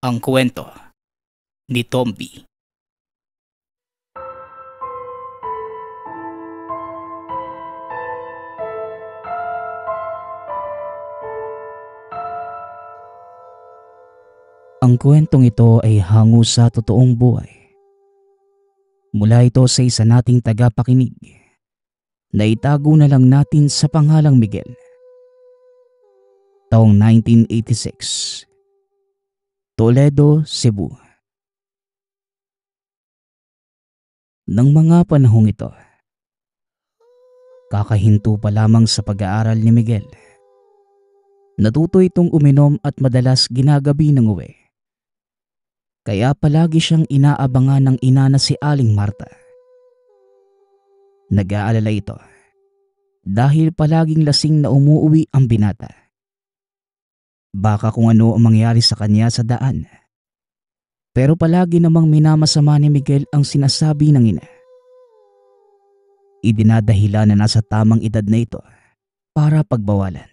Ang kwento ni Tombi. Ang kwentong ito ay hango sa totoong buhay. Mula ito sa isa nating tagapakinig na itago na lang natin sa pangalang Miguel. Taong 1986 Toledo, Cebu. Nang mga panahong ito, kakahinto pa lamang sa pag-aaral ni Miguel. Natuto itong uminom at madalas ginagabi ng uwi. Kaya palagi siyang inaabangan ng ina na si Aling Marta. Nag-aalala ito dahil palaging lasing na umuuwi ang binata. Baka kung ano ang mangyari sa kanya sa daan. Pero palagi namang minamasama ni Miguel ang sinasabi ng ina. Idinadahilan na nasa tamang edad na ito para pagbawalan.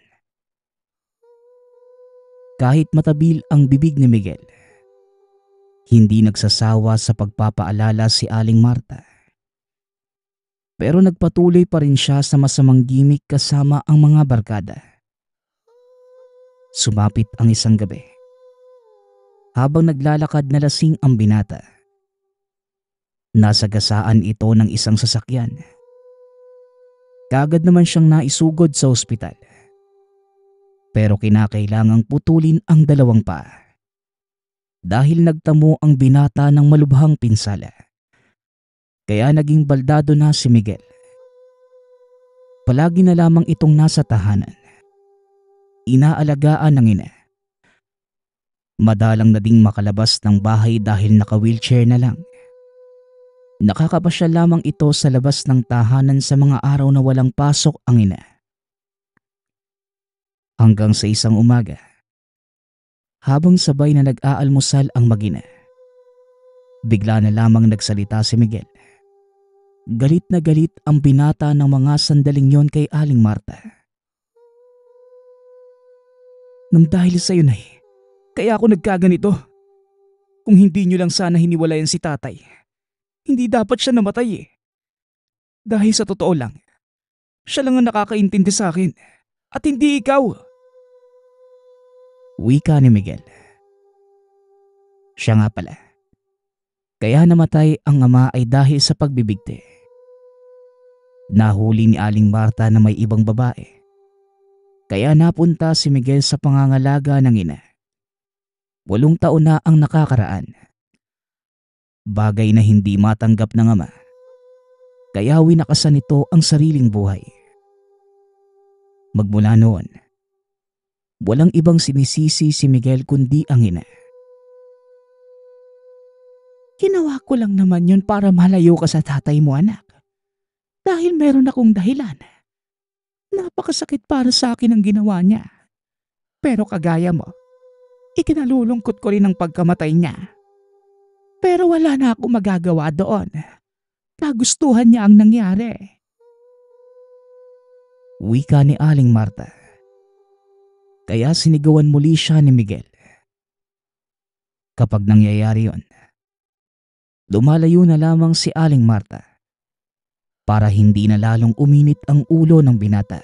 Kahit matabil ang bibig ni Miguel, hindi nagsasawa sa pagpapaalala si Aling Marta. Pero nagpatuloy pa rin siya sa masamang gimmick kasama ang mga barkada. Sumapit ang isang gabi. Habang naglalakad na lasing ang binata, nasagasaan ito ng isang sasakyan. Kagad naman siyang naisugod sa ospital. Pero kinakailangang putulin ang dalawang pa. Dahil nagtamo ang binata ng malubhang pinsala. Kaya naging baldado na si Miguel. Palagi na lamang itong nasa tahanan inaalagaan ng ina. Madalang na ding makalabas ng bahay dahil naka-wheelchair na lang. Nakakapasya lamang ito sa labas ng tahanan sa mga araw na walang pasok ang ina. Hanggang sa isang umaga, habang sabay na nag-aalmusal ang magina, bigla na lamang nagsalita si Miguel. Galit na galit ang binata ng mga sandaling yon kay Aling Marta. Nang dahil sa'yo, Nay, kaya ako nagkaganito. Kung hindi niyo lang sana hiniwalayan si tatay, hindi dapat siya namatay eh. Dahil sa totoo lang, siya lang ang nakakaintindi sa akin at hindi ikaw. Wika ni Miguel. Siya nga pala. Kaya namatay ang ama ay dahil sa pagbibigti. Nahuli ni Aling Marta na may ibang babae kaya napunta si Miguel sa pangangalaga ng ina. Walong taon na ang nakakaraan. Bagay na hindi matanggap ng ama. Kaya winakasan nito ang sariling buhay. Magmula noon, walang ibang sinisisi si Miguel kundi ang ina. Ginawa ko lang naman yun para malayo ka sa tatay mo anak. Dahil meron akong dahilan. Napakasakit para sa akin ang ginawa niya. Pero kagaya mo, ikinalulungkot ko rin ang pagkamatay niya. Pero wala na ako magagawa doon. Nagustuhan niya ang nangyari. Wika ni Aling Marta. Kaya sinigawan muli siya ni Miguel. Kapag nangyayari yon, lumalayo na lamang si Aling Marta para hindi na lalong uminit ang ulo ng binata.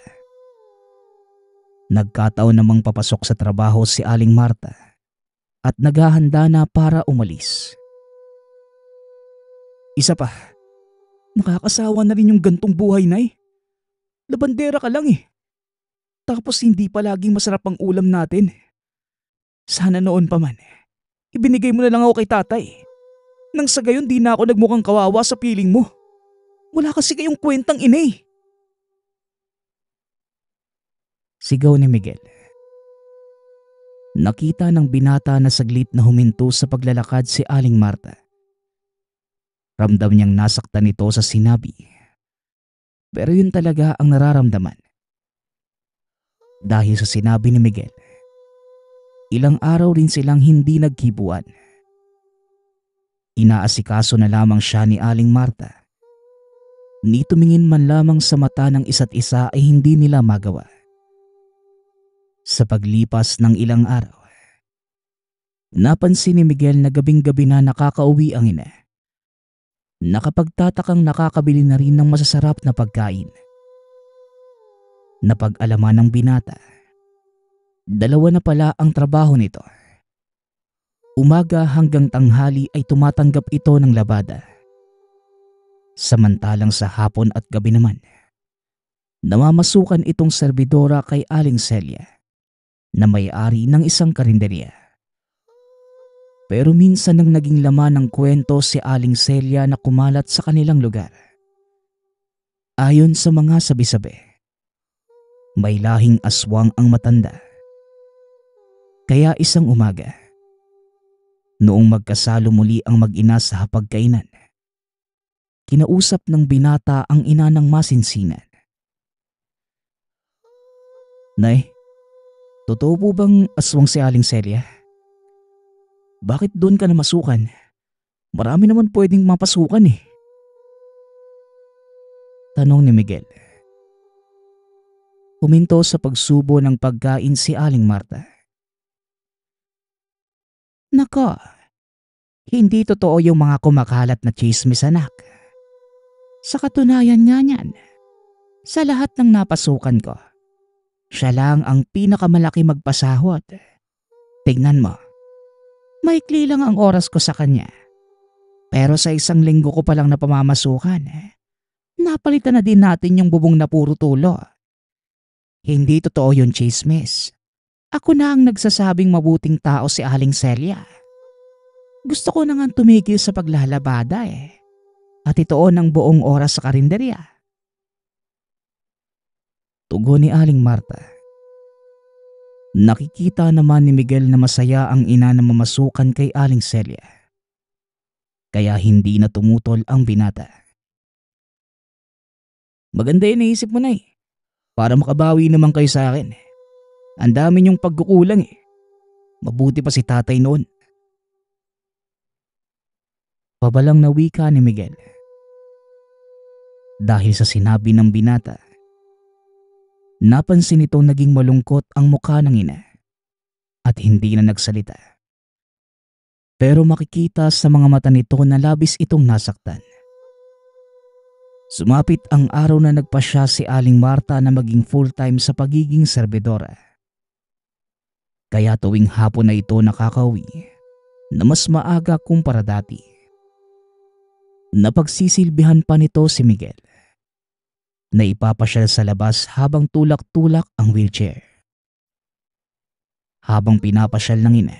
Nagkataon namang papasok sa trabaho si Aling Marta at naghahanda na para umalis. Isa pa, nakakasawa na rin yung gantong buhay, Nay. Labandera ka lang eh. Tapos hindi pa laging masarap ang ulam natin. Sana noon pa man, ibinigay mo na lang ako kay tatay. Nang sa gayon di na ako nagmukhang kawawa sa piling mo. Wala kasi kayong kwentang ina eh. Sigaw ni Miguel. Nakita ng binata na saglit na huminto sa paglalakad si Aling Marta. Ramdam niyang nasaktan ito sa sinabi. Pero yun talaga ang nararamdaman. Dahil sa sinabi ni Miguel, ilang araw rin silang hindi nagkibuan. Inaasikaso na lamang siya ni Aling Marta ni tumingin man lamang sa mata ng isa't isa ay hindi nila magawa. Sa paglipas ng ilang araw, napansin ni Miguel na gabing-gabi na nakakauwi ang ina. Nakapagtatakang nakakabili na rin ng masasarap na pagkain. Napag-alaman ng binata, dalawa na pala ang trabaho nito. Umaga hanggang tanghali ay tumatanggap ito ng labada. Samantalang sa hapon at gabi naman, namamasukan itong serbidora kay Aling Celia na may-ari ng isang karinderya. Pero minsan nang naging laman ng kwento si Aling Celia na kumalat sa kanilang lugar. Ayon sa mga sabi-sabi, may lahing aswang ang matanda. Kaya isang umaga, noong magkasalo muli ang mag-ina sa hapagkainan, kinausap ng binata ang ina ng masinsinan. Nay, totoo po bang aswang si Aling Celia? Bakit doon ka na masukan? Marami naman pwedeng mapasukan eh. Tanong ni Miguel. Huminto sa pagsubo ng pagkain si Aling Marta. Nako, hindi totoo yung mga kumakalat na chismis anak. Sa katunayan nga niyan, sa lahat ng napasukan ko, siya lang ang pinakamalaki magpasahod. Tignan mo, maikli lang ang oras ko sa kanya. Pero sa isang linggo ko palang na pamamasukan, napalitan na din natin yung bubong na puro tulo. Hindi totoo yung chismis. Ako na ang nagsasabing mabuting tao si Aling Celia. Gusto ko na nga tumigil sa paglalabada eh at itoon ang buong oras sa karinderya. Tugon ni Aling Marta. Nakikita naman ni Miguel na masaya ang ina na mamasukan kay Aling Celia. Kaya hindi na tumutol ang binata. Maganda yun naisip mo na eh. Para makabawi naman kayo sa akin. Ang dami niyong pagkukulang eh. Mabuti pa si tatay noon. Pabalang na wika ni Miguel dahil sa sinabi ng binata. Napansin nito naging malungkot ang mukha ng ina at hindi na nagsalita. Pero makikita sa mga mata nito na labis itong nasaktan. Sumapit ang araw na nagpasya si Aling Marta na maging full-time sa pagiging serbedora. Kaya tuwing hapon na ito nakakauwi na mas maaga kumpara dati. Napagsisilbihan pa nito si Miguel na ipapasyal sa labas habang tulak-tulak ang wheelchair. Habang pinapasyal ng ina,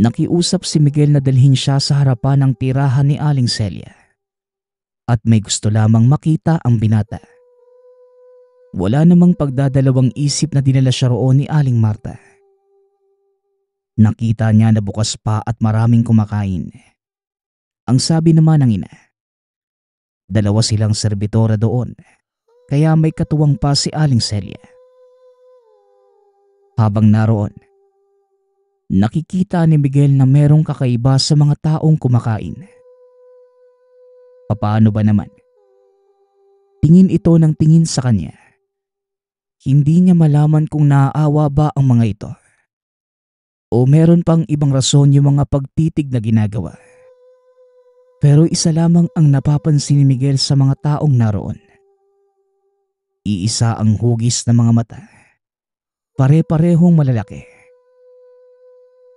nakiusap si Miguel na dalhin siya sa harapan ng tirahan ni Aling Celia at may gusto lamang makita ang binata. Wala namang pagdadalawang isip na dinala siya roon ni Aling Marta. Nakita niya na bukas pa at maraming kumakain. Ang sabi naman ng ina, Dalawa silang servitora doon, kaya may katuwang pa si Aling Celia. Habang naroon, nakikita ni Miguel na merong kakaiba sa mga taong kumakain. Papaano ba naman? Tingin ito ng tingin sa kanya. Hindi niya malaman kung naaawa ba ang mga ito. O meron pang ibang rason yung mga pagtitig na ginagawa. Pero isa lamang ang napapansin ni Miguel sa mga taong naroon. Iisa ang hugis ng mga mata. Pare-parehong malalaki.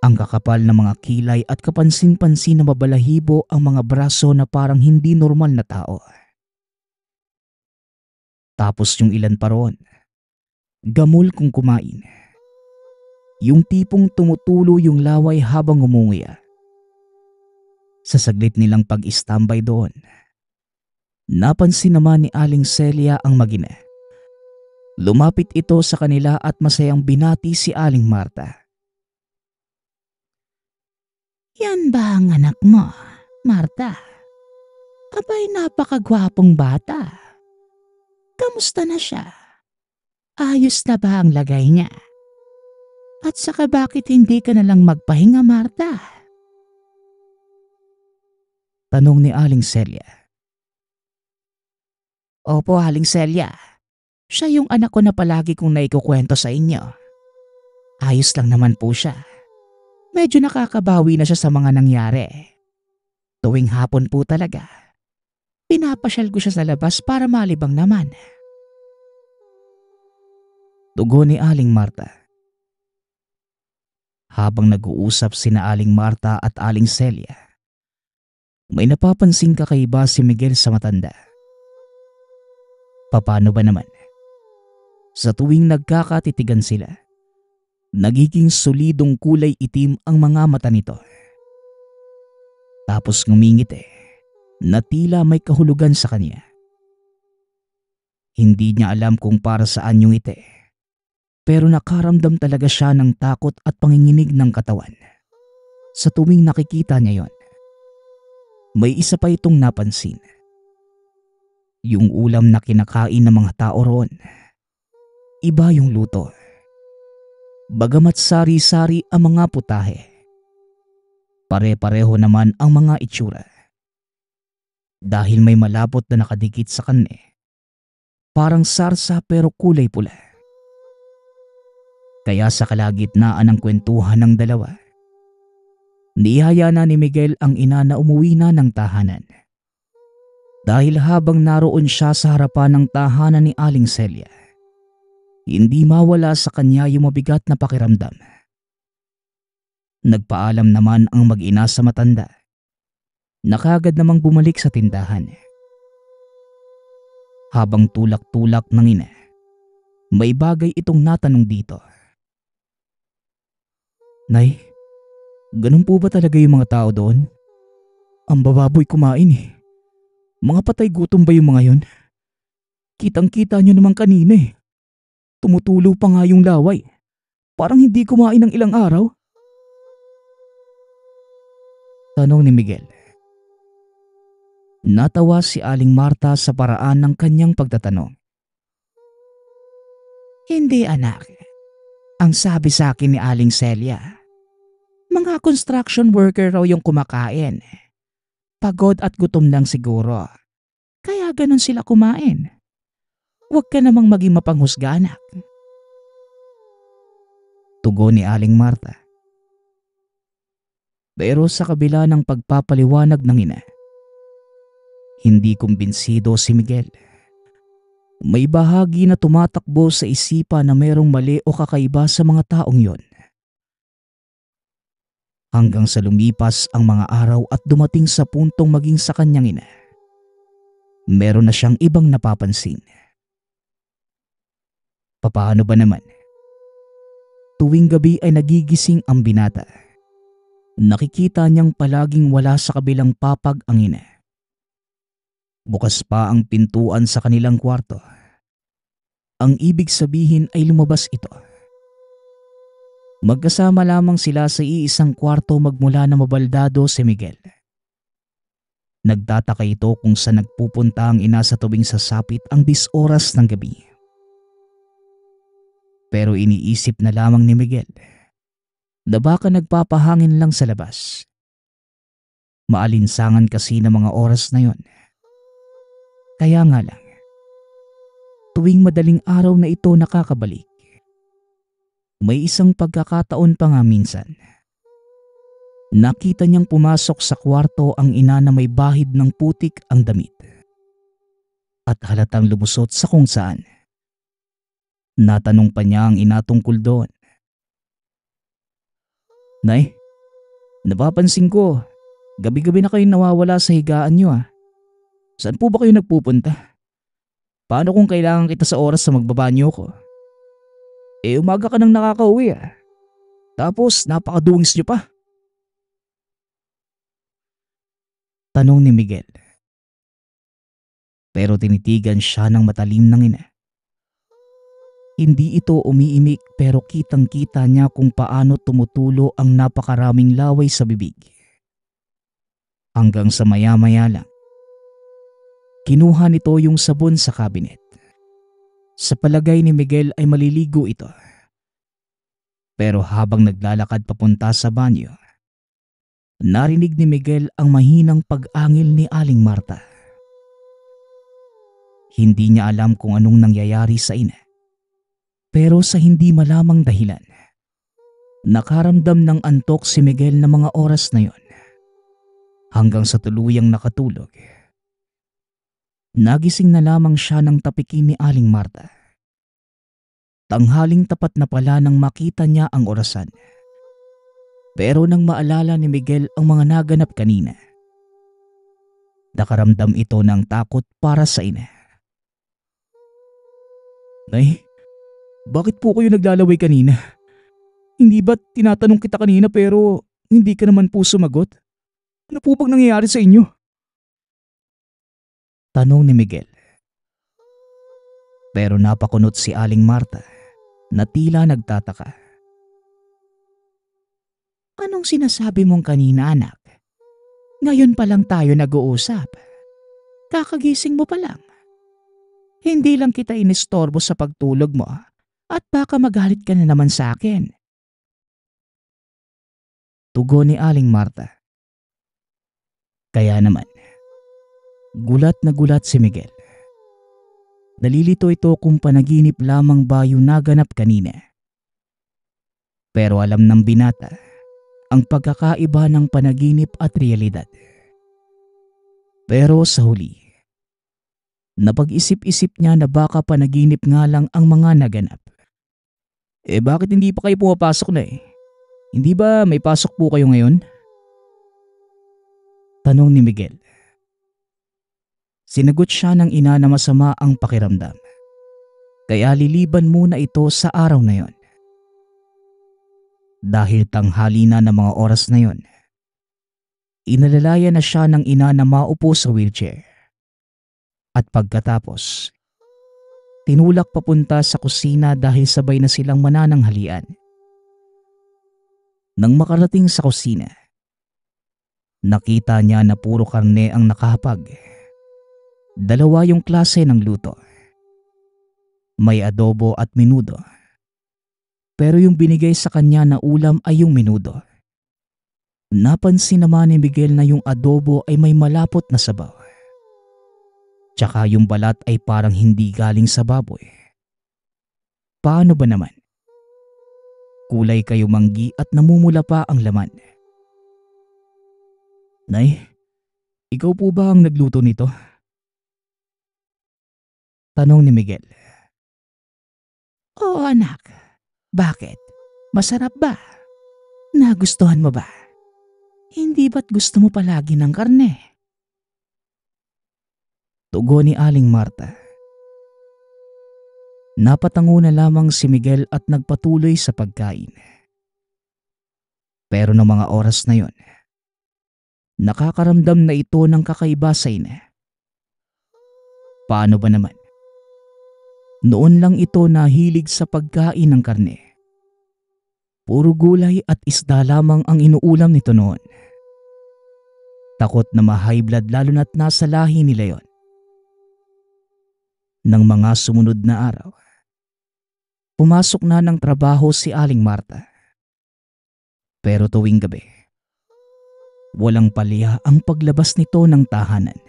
Ang kakapal ng mga kilay at kapansin-pansin na mabalahibo ang mga braso na parang hindi normal na tao. Tapos yung ilan pa roon, gamol kung kumain. Yung tipong tumutulo yung laway habang umunguya ah sa saglit nilang pag-istambay doon. Napansin naman ni Aling Celia ang magina. Lumapit ito sa kanila at masayang binati si Aling Marta. Yan ba ang anak mo, Marta? Abay napakagwapong bata. Kamusta na siya? Ayos na ba ang lagay niya? At saka bakit hindi ka nalang magpahinga, Marta? Tanong ni Aling Celia. Opo, Aling Celia. Siya yung anak ko na palagi kong naikukwento sa inyo. Ayos lang naman po siya. Medyo nakakabawi na siya sa mga nangyari. Tuwing hapon po talaga. Pinapasyal ko siya sa labas para malibang naman. Tugo ni Aling Marta. Habang nag-uusap sina Aling Marta at Aling Celia, may napapansin kakaiba si Miguel sa matanda. Papano ba naman? Sa tuwing nagkakatitigan sila, nagiging solidong kulay itim ang mga mata nito. Tapos ngumingit eh, na tila may kahulugan sa kanya. Hindi niya alam kung para saan yung ite, pero nakaramdam talaga siya ng takot at panginginig ng katawan. Sa tuwing nakikita niya yon may isa pa itong napansin. Yung ulam na kinakain ng mga tao roon, iba yung luto. Bagamat sari-sari ang mga putahe, pare-pareho naman ang mga itsura. Dahil may malapot na nakadikit sa kanya, parang sarsa pero kulay pula. Kaya sa kalagitnaan ng kwentuhan ng dalawa, Nihaya na ni Miguel ang ina na umuwi na ng tahanan. Dahil habang naroon siya sa harapan ng tahanan ni Aling Celia, hindi mawala sa kanya yung mabigat na pakiramdam. Nagpaalam naman ang mag-ina sa matanda na kagad namang bumalik sa tindahan. Habang tulak-tulak ng ina, may bagay itong natanong dito. Nay, Ganun po ba talaga yung mga tao doon? Ang bababoy kumain eh. Mga patay gutom ba yung mga yon? Kitang kita nyo naman kanina eh. Tumutulo pa nga yung laway. Parang hindi kumain ng ilang araw. Tanong ni Miguel. Natawa si Aling Marta sa paraan ng kanyang pagtatanong. Hindi anak. Ang sabi sa akin ni Aling Celia, mga construction worker raw yung kumakain. Pagod at gutom lang siguro. Kaya ganun sila kumain. Huwag ka namang maging mapanghusga anak. Tugo ni Aling Marta. Pero sa kabila ng pagpapaliwanag ng ina, hindi kumbinsido si Miguel. May bahagi na tumatakbo sa isipan na merong mali o kakaiba sa mga taong yon hanggang sa lumipas ang mga araw at dumating sa puntong maging sa kanyang ina. Meron na siyang ibang napapansin. Papaano ba naman? Tuwing gabi ay nagigising ang binata. Nakikita niyang palaging wala sa kabilang papag ang ina. Bukas pa ang pintuan sa kanilang kwarto. Ang ibig sabihin ay lumabas ito Magkasama lamang sila sa iisang kwarto magmula na mabaldado si Miguel. Nagtataka ito kung sa nagpupunta ang ina sa tubing sasapit ang disoras ng gabi. Pero iniisip na lamang ni Miguel na baka nagpapahangin lang sa labas. Maalinsangan kasi ng mga oras na yon. Kaya nga lang, tuwing madaling araw na ito nakakabalik, may isang pagkakataon pa nga minsan. Nakita niyang pumasok sa kwarto ang ina na may bahid ng putik ang damit. At halatang lumusot sa kung saan. Natanong pa niya ang ina tungkol doon. Nay, napapansin ko, gabi-gabi na kayo nawawala sa higaan niyo ah. Saan po ba kayo nagpupunta? Paano kung kailangan kita sa oras sa magbabanyo ko? Eh umaga ka nang nakakauwi ah. Tapos napakaduwings niyo pa. Tanong ni Miguel. Pero tinitigan siya ng matalim ng ina. Hindi ito umiimik pero kitang kita niya kung paano tumutulo ang napakaraming laway sa bibig. Hanggang sa maya-maya lang. Kinuha nito yung sabon sa kabinet. Sa palagay ni Miguel ay maliligo ito. Pero habang naglalakad papunta sa banyo, narinig ni Miguel ang mahinang pag-angil ni Aling Marta. Hindi niya alam kung anong nangyayari sa ina. Pero sa hindi malamang dahilan, nakaramdam ng antok si Miguel na mga oras na yon hanggang sa tuluyang nakatulog. Nagising na lamang siya ng tapikin ni Aling Marta. Tanghaling tapat na pala nang makita niya ang orasan. Pero nang maalala ni Miguel ang mga naganap kanina, nakaramdam ito ng takot para sa ina. Nay, bakit po kayo naglalaway kanina? Hindi ba tinatanong kita kanina pero hindi ka naman po sumagot? Ano po bang nangyayari sa inyo? Tanong ni Miguel. Pero napakunot si Aling Marta na tila nagtataka. Anong sinasabi mong kanina anak? Ngayon pa lang tayo nag-uusap. Kakagising mo pa lang. Hindi lang kita inistorbo sa pagtulog mo ah. at baka magalit ka na naman sa akin. Tugo ni Aling Marta. Kaya naman, Gulat na gulat si Miguel. Nalilito ito kung panaginip lamang ba yung naganap kanina. Pero alam ng binata ang pagkakaiba ng panaginip at realidad. Pero sa huli, napag-isip-isip niya na baka panaginip nga lang ang mga naganap. Eh bakit hindi pa kayo pumapasok na eh? Hindi ba may pasok po kayo ngayon? Tanong ni Miguel. Sinagot siya ng ina na masama ang pakiramdam. Kaya liliban muna ito sa araw na yon. Dahil tanghali na ng mga oras na yon, inalalaya na siya ng ina na maupo sa wheelchair. At pagkatapos, tinulak papunta sa kusina dahil sabay na silang manananghalian. Nang makarating sa kusina, nakita niya na puro karne ang nakahapag. Dalawa yung klase ng luto. May adobo at minudo. Pero yung binigay sa kanya na ulam ay yung minudo. Napansin naman ni Miguel na yung adobo ay may malapot na sabaw. Tsaka yung balat ay parang hindi galing sa baboy. Paano ba naman? Kulay kayo manggi at namumula pa ang laman. Nay, ikaw po ba ang nagluto nito? Tanong ni Miguel. Oo oh, anak, bakit? Masarap ba? Nagustuhan mo ba? Hindi ba't gusto mo palagi ng karne? Tugo ni Aling Marta. Napatango na lamang si Miguel at nagpatuloy sa pagkain. Pero ng mga oras na yon, nakakaramdam na ito ng kakaiba sa ina. Paano ba naman? Noon lang ito nahilig sa pagkain ng karne. Puro gulay at isda lamang ang inuulam nito noon. Takot na ma-high blood lalo na't nasa lahi ni yon. Nang mga sumunod na araw, pumasok na ng trabaho si Aling Marta. Pero tuwing gabi, walang palya ang paglabas nito ng tahanan.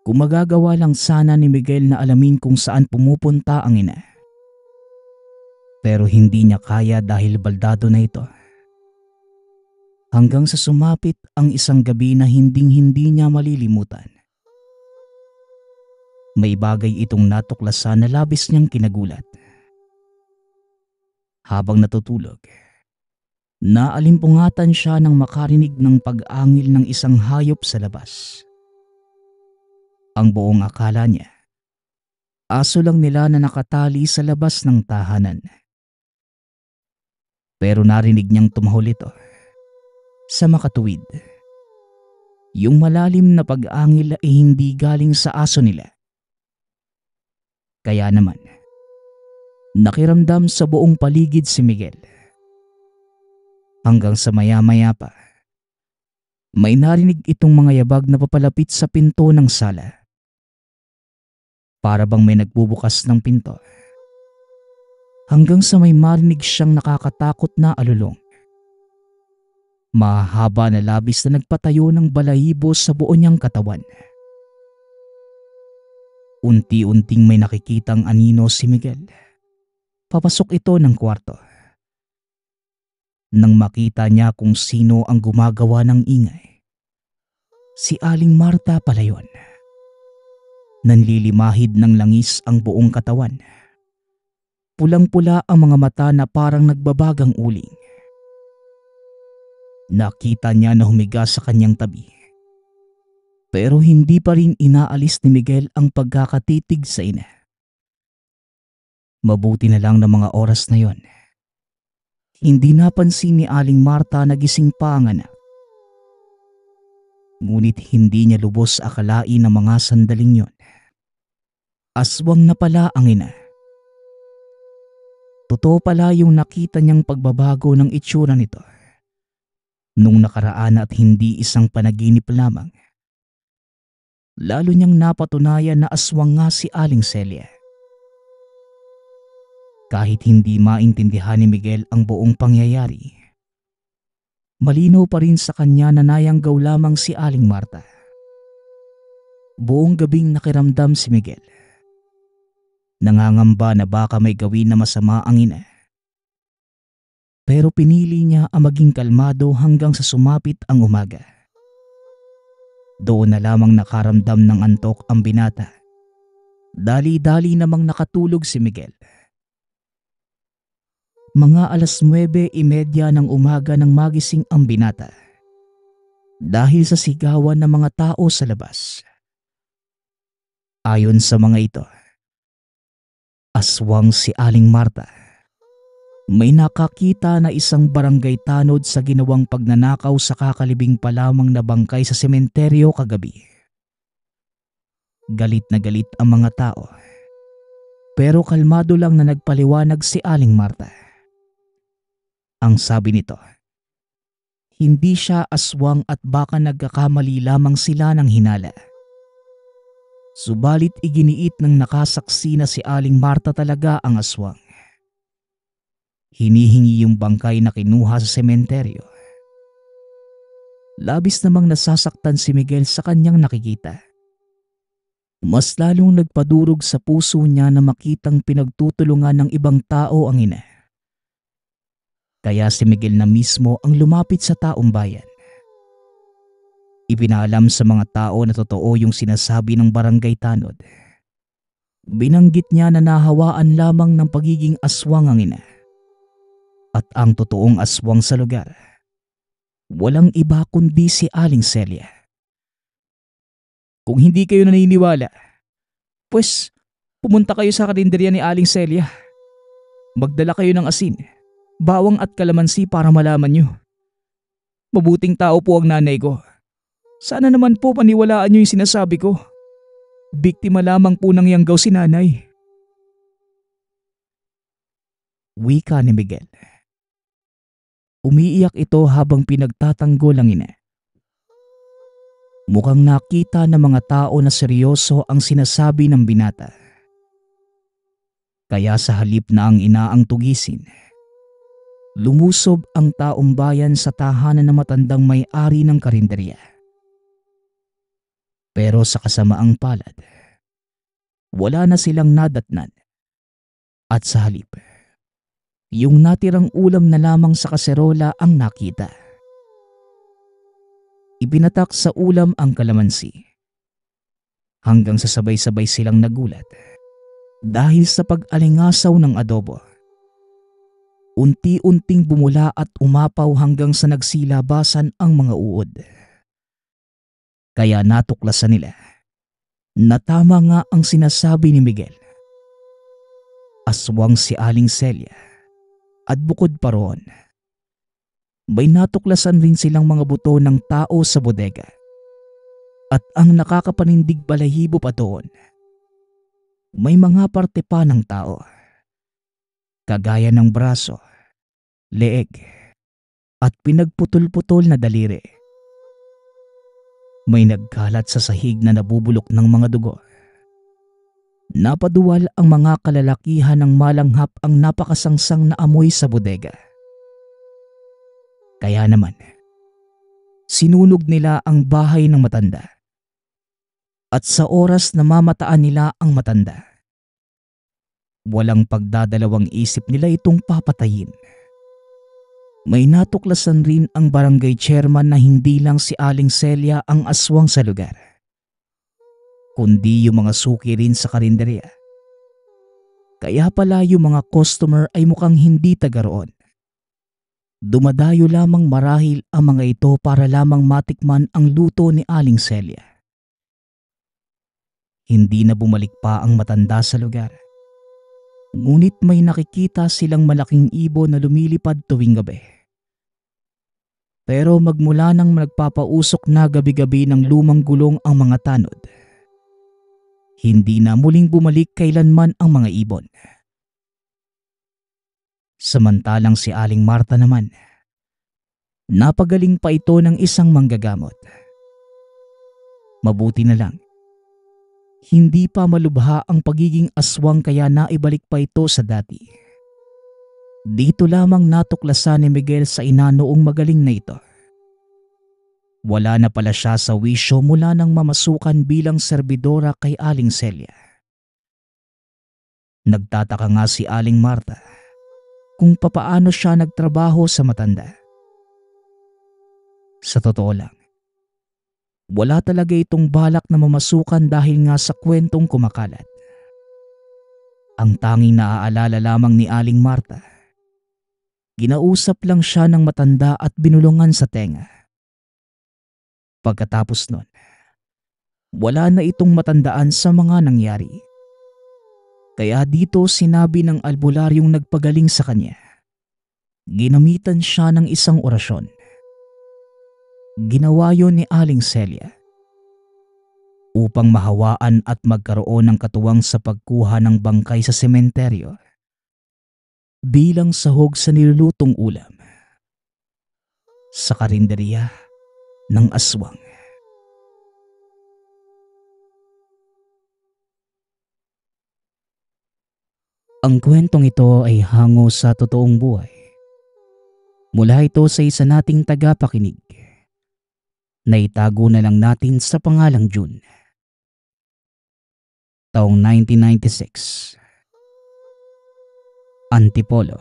Kumagagawa lang sana ni Miguel na alamin kung saan pumupunta ang ina. Pero hindi niya kaya dahil baldado na ito. Hanggang sa sumapit ang isang gabi na hinding-hindi niya malilimutan. May bagay itong natuklasan na labis niyang kinagulat. Habang natutulog, naalimpungatan siya nang makarinig ng pag-angil ng isang hayop sa labas ang buong akala niya. Aso lang nila na nakatali sa labas ng tahanan. Pero narinig niyang tumahol ito. Sa makatuwid. Yung malalim na pag-angil ay hindi galing sa aso nila. Kaya naman, nakiramdam sa buong paligid si Miguel. Hanggang sa maya-maya pa, may narinig itong mga yabag na papalapit sa pinto ng sala. Para bang may nagbubukas ng pinto. Hanggang sa may marinig siyang nakakatakot na alulong. Mahaba na labis na nagpatayo ng balahibo sa buo niyang katawan. Unti-unting may nakikitang anino si Miguel. Papasok ito ng kwarto. Nang makita niya kung sino ang gumagawa ng ingay, si Aling Marta pala yun. Nanlilimahid ng langis ang buong katawan. Pulang-pula ang mga mata na parang nagbabagang uling. Nakita niya na humiga sa kanyang tabi. Pero hindi pa rin inaalis ni Miguel ang pagkakatitig sa ina. Mabuti na lang ng mga oras na yon. Hindi napansin ni Aling Marta na gising pa ang anak ngunit hindi niya lubos akalain ang mga sandaling yon. Aswang na pala ang ina. Totoo pala yung nakita niyang pagbabago ng itsura nito. Nung nakaraan at hindi isang panaginip lamang. Lalo niyang napatunayan na aswang nga si Aling Celia. Kahit hindi maintindihan ni Miguel ang buong pangyayari, malinaw pa rin sa kanya na nayanggaw lamang si Aling Marta. Buong gabing nakiramdam si Miguel Nangangamba na baka may gawin na masama ang ina. Pero pinili niya ang maging kalmado hanggang sa sumapit ang umaga. Doon na lamang nakaramdam ng antok ang binata. Dali-dali namang nakatulog si Miguel. Mga alas 9.30 ng umaga nang magising ang binata. Dahil sa sigawan ng mga tao sa labas. Ayon sa mga ito, aswang si Aling Marta. May nakakita na isang barangay tanod sa ginawang pagnanakaw sa kakalibing pa lamang na bangkay sa sementeryo kagabi. Galit na galit ang mga tao. Pero kalmado lang na nagpaliwanag si Aling Marta. Ang sabi nito, hindi siya aswang at baka nagkakamali lamang sila ng hinala. Subalit iginiit ng nakasaksi na si Aling Marta talaga ang aswang. Hinihingi yung bangkay na kinuha sa sementeryo. Labis namang nasasaktan si Miguel sa kanyang nakikita. Mas lalong nagpadurog sa puso niya na makitang pinagtutulungan ng ibang tao ang ina. Kaya si Miguel na mismo ang lumapit sa taong bayan. Ipinalam sa mga tao na totoo yung sinasabi ng barangay tanod. Binanggit niya na nahawaan lamang ng pagiging aswang ang ina. At ang totoong aswang sa lugar. Walang iba kundi si Aling Celia. Kung hindi kayo naniniwala, pues pumunta kayo sa karinderya ni Aling Celia. Magdala kayo ng asin, bawang at kalamansi para malaman nyo. Mabuting tao po ang nanay ko sana naman po paniwalaan niyo yung sinasabi ko. Biktima lamang po ng yanggaw si nanay. Wika ni Miguel. Umiiyak ito habang pinagtatanggol ang ina. Mukhang nakita ng mga tao na seryoso ang sinasabi ng binata. Kaya sa halip na ang ina ang tugisin, lumusob ang taong bayan sa tahanan ng matandang may-ari ng karinderya. Pero sa kasamaang palad, wala na silang nadatnan. At sa halip, yung natirang ulam na lamang sa kaserola ang nakita. Ibinatak sa ulam ang kalamansi. Hanggang sa sabay-sabay silang nagulat. Dahil sa pag-alingasaw ng adobo, unti-unting bumula at umapaw hanggang sa nagsilabasan ang mga uod kaya natuklasan nila Natama nga ang sinasabi ni Miguel. Aswang si Aling Celia at bukod pa roon, may natuklasan rin silang mga buto ng tao sa bodega. At ang nakakapanindig balahibo pa doon, may mga parte pa ng tao. Kagaya ng braso, leeg, at pinagputol-putol na daliri may nagkalat sa sahig na nabubulok ng mga dugo. Napaduwal ang mga kalalakihan ng malanghap ang napakasangsang na amoy sa bodega. Kaya naman, sinunog nila ang bahay ng matanda. At sa oras na mamataan nila ang matanda, walang pagdadalawang isip nila itong papatayin. May natuklasan rin ang barangay chairman na hindi lang si Aling Celia ang aswang sa lugar, kundi yung mga suki rin sa karinderya. Kaya pala yung mga customer ay mukhang hindi taga roon. Dumadayo lamang marahil ang mga ito para lamang matikman ang luto ni Aling Celia. Hindi na bumalik pa ang matanda sa lugar. Ngunit may nakikita silang malaking ibon na lumilipad tuwing gabi. Pero magmula nang nagpapausok na gabi-gabi ng lumang gulong ang mga tanod, hindi na muling bumalik kailanman ang mga ibon. Samantalang si Aling Marta naman, napagaling pa ito ng isang manggagamot. Mabuti na lang, hindi pa malubha ang pagiging aswang kaya naibalik pa ito sa dati. Dito lamang natuklasan ni Miguel sa ina noong magaling na ito. Wala na pala siya sa wisyo mula nang mamasukan bilang serbidora kay Aling Celia. Nagtataka nga si Aling Marta kung papaano siya nagtrabaho sa matanda. Sa totoo lang, wala talaga itong balak na mamasukan dahil nga sa kwentong kumakalat. Ang tanging naaalala lamang ni Aling Marta Ginausap lang siya ng matanda at binulungan sa tenga. Pagkatapos nun, wala na itong matandaan sa mga nangyari. Kaya dito sinabi ng albularyong nagpagaling sa kanya. Ginamitan siya ng isang orasyon. Ginawa yon ni Aling Celia. Upang mahawaan at magkaroon ng katuwang sa pagkuha ng bangkay sa sementeryo bilang sahog sa nilulutong ulam. Sa karinderiya ng aswang. Ang kwentong ito ay hango sa totoong buhay. Mula ito sa isa nating tagapakinig. na itago na lang natin sa pangalang June. Taong 1996 Antipolo.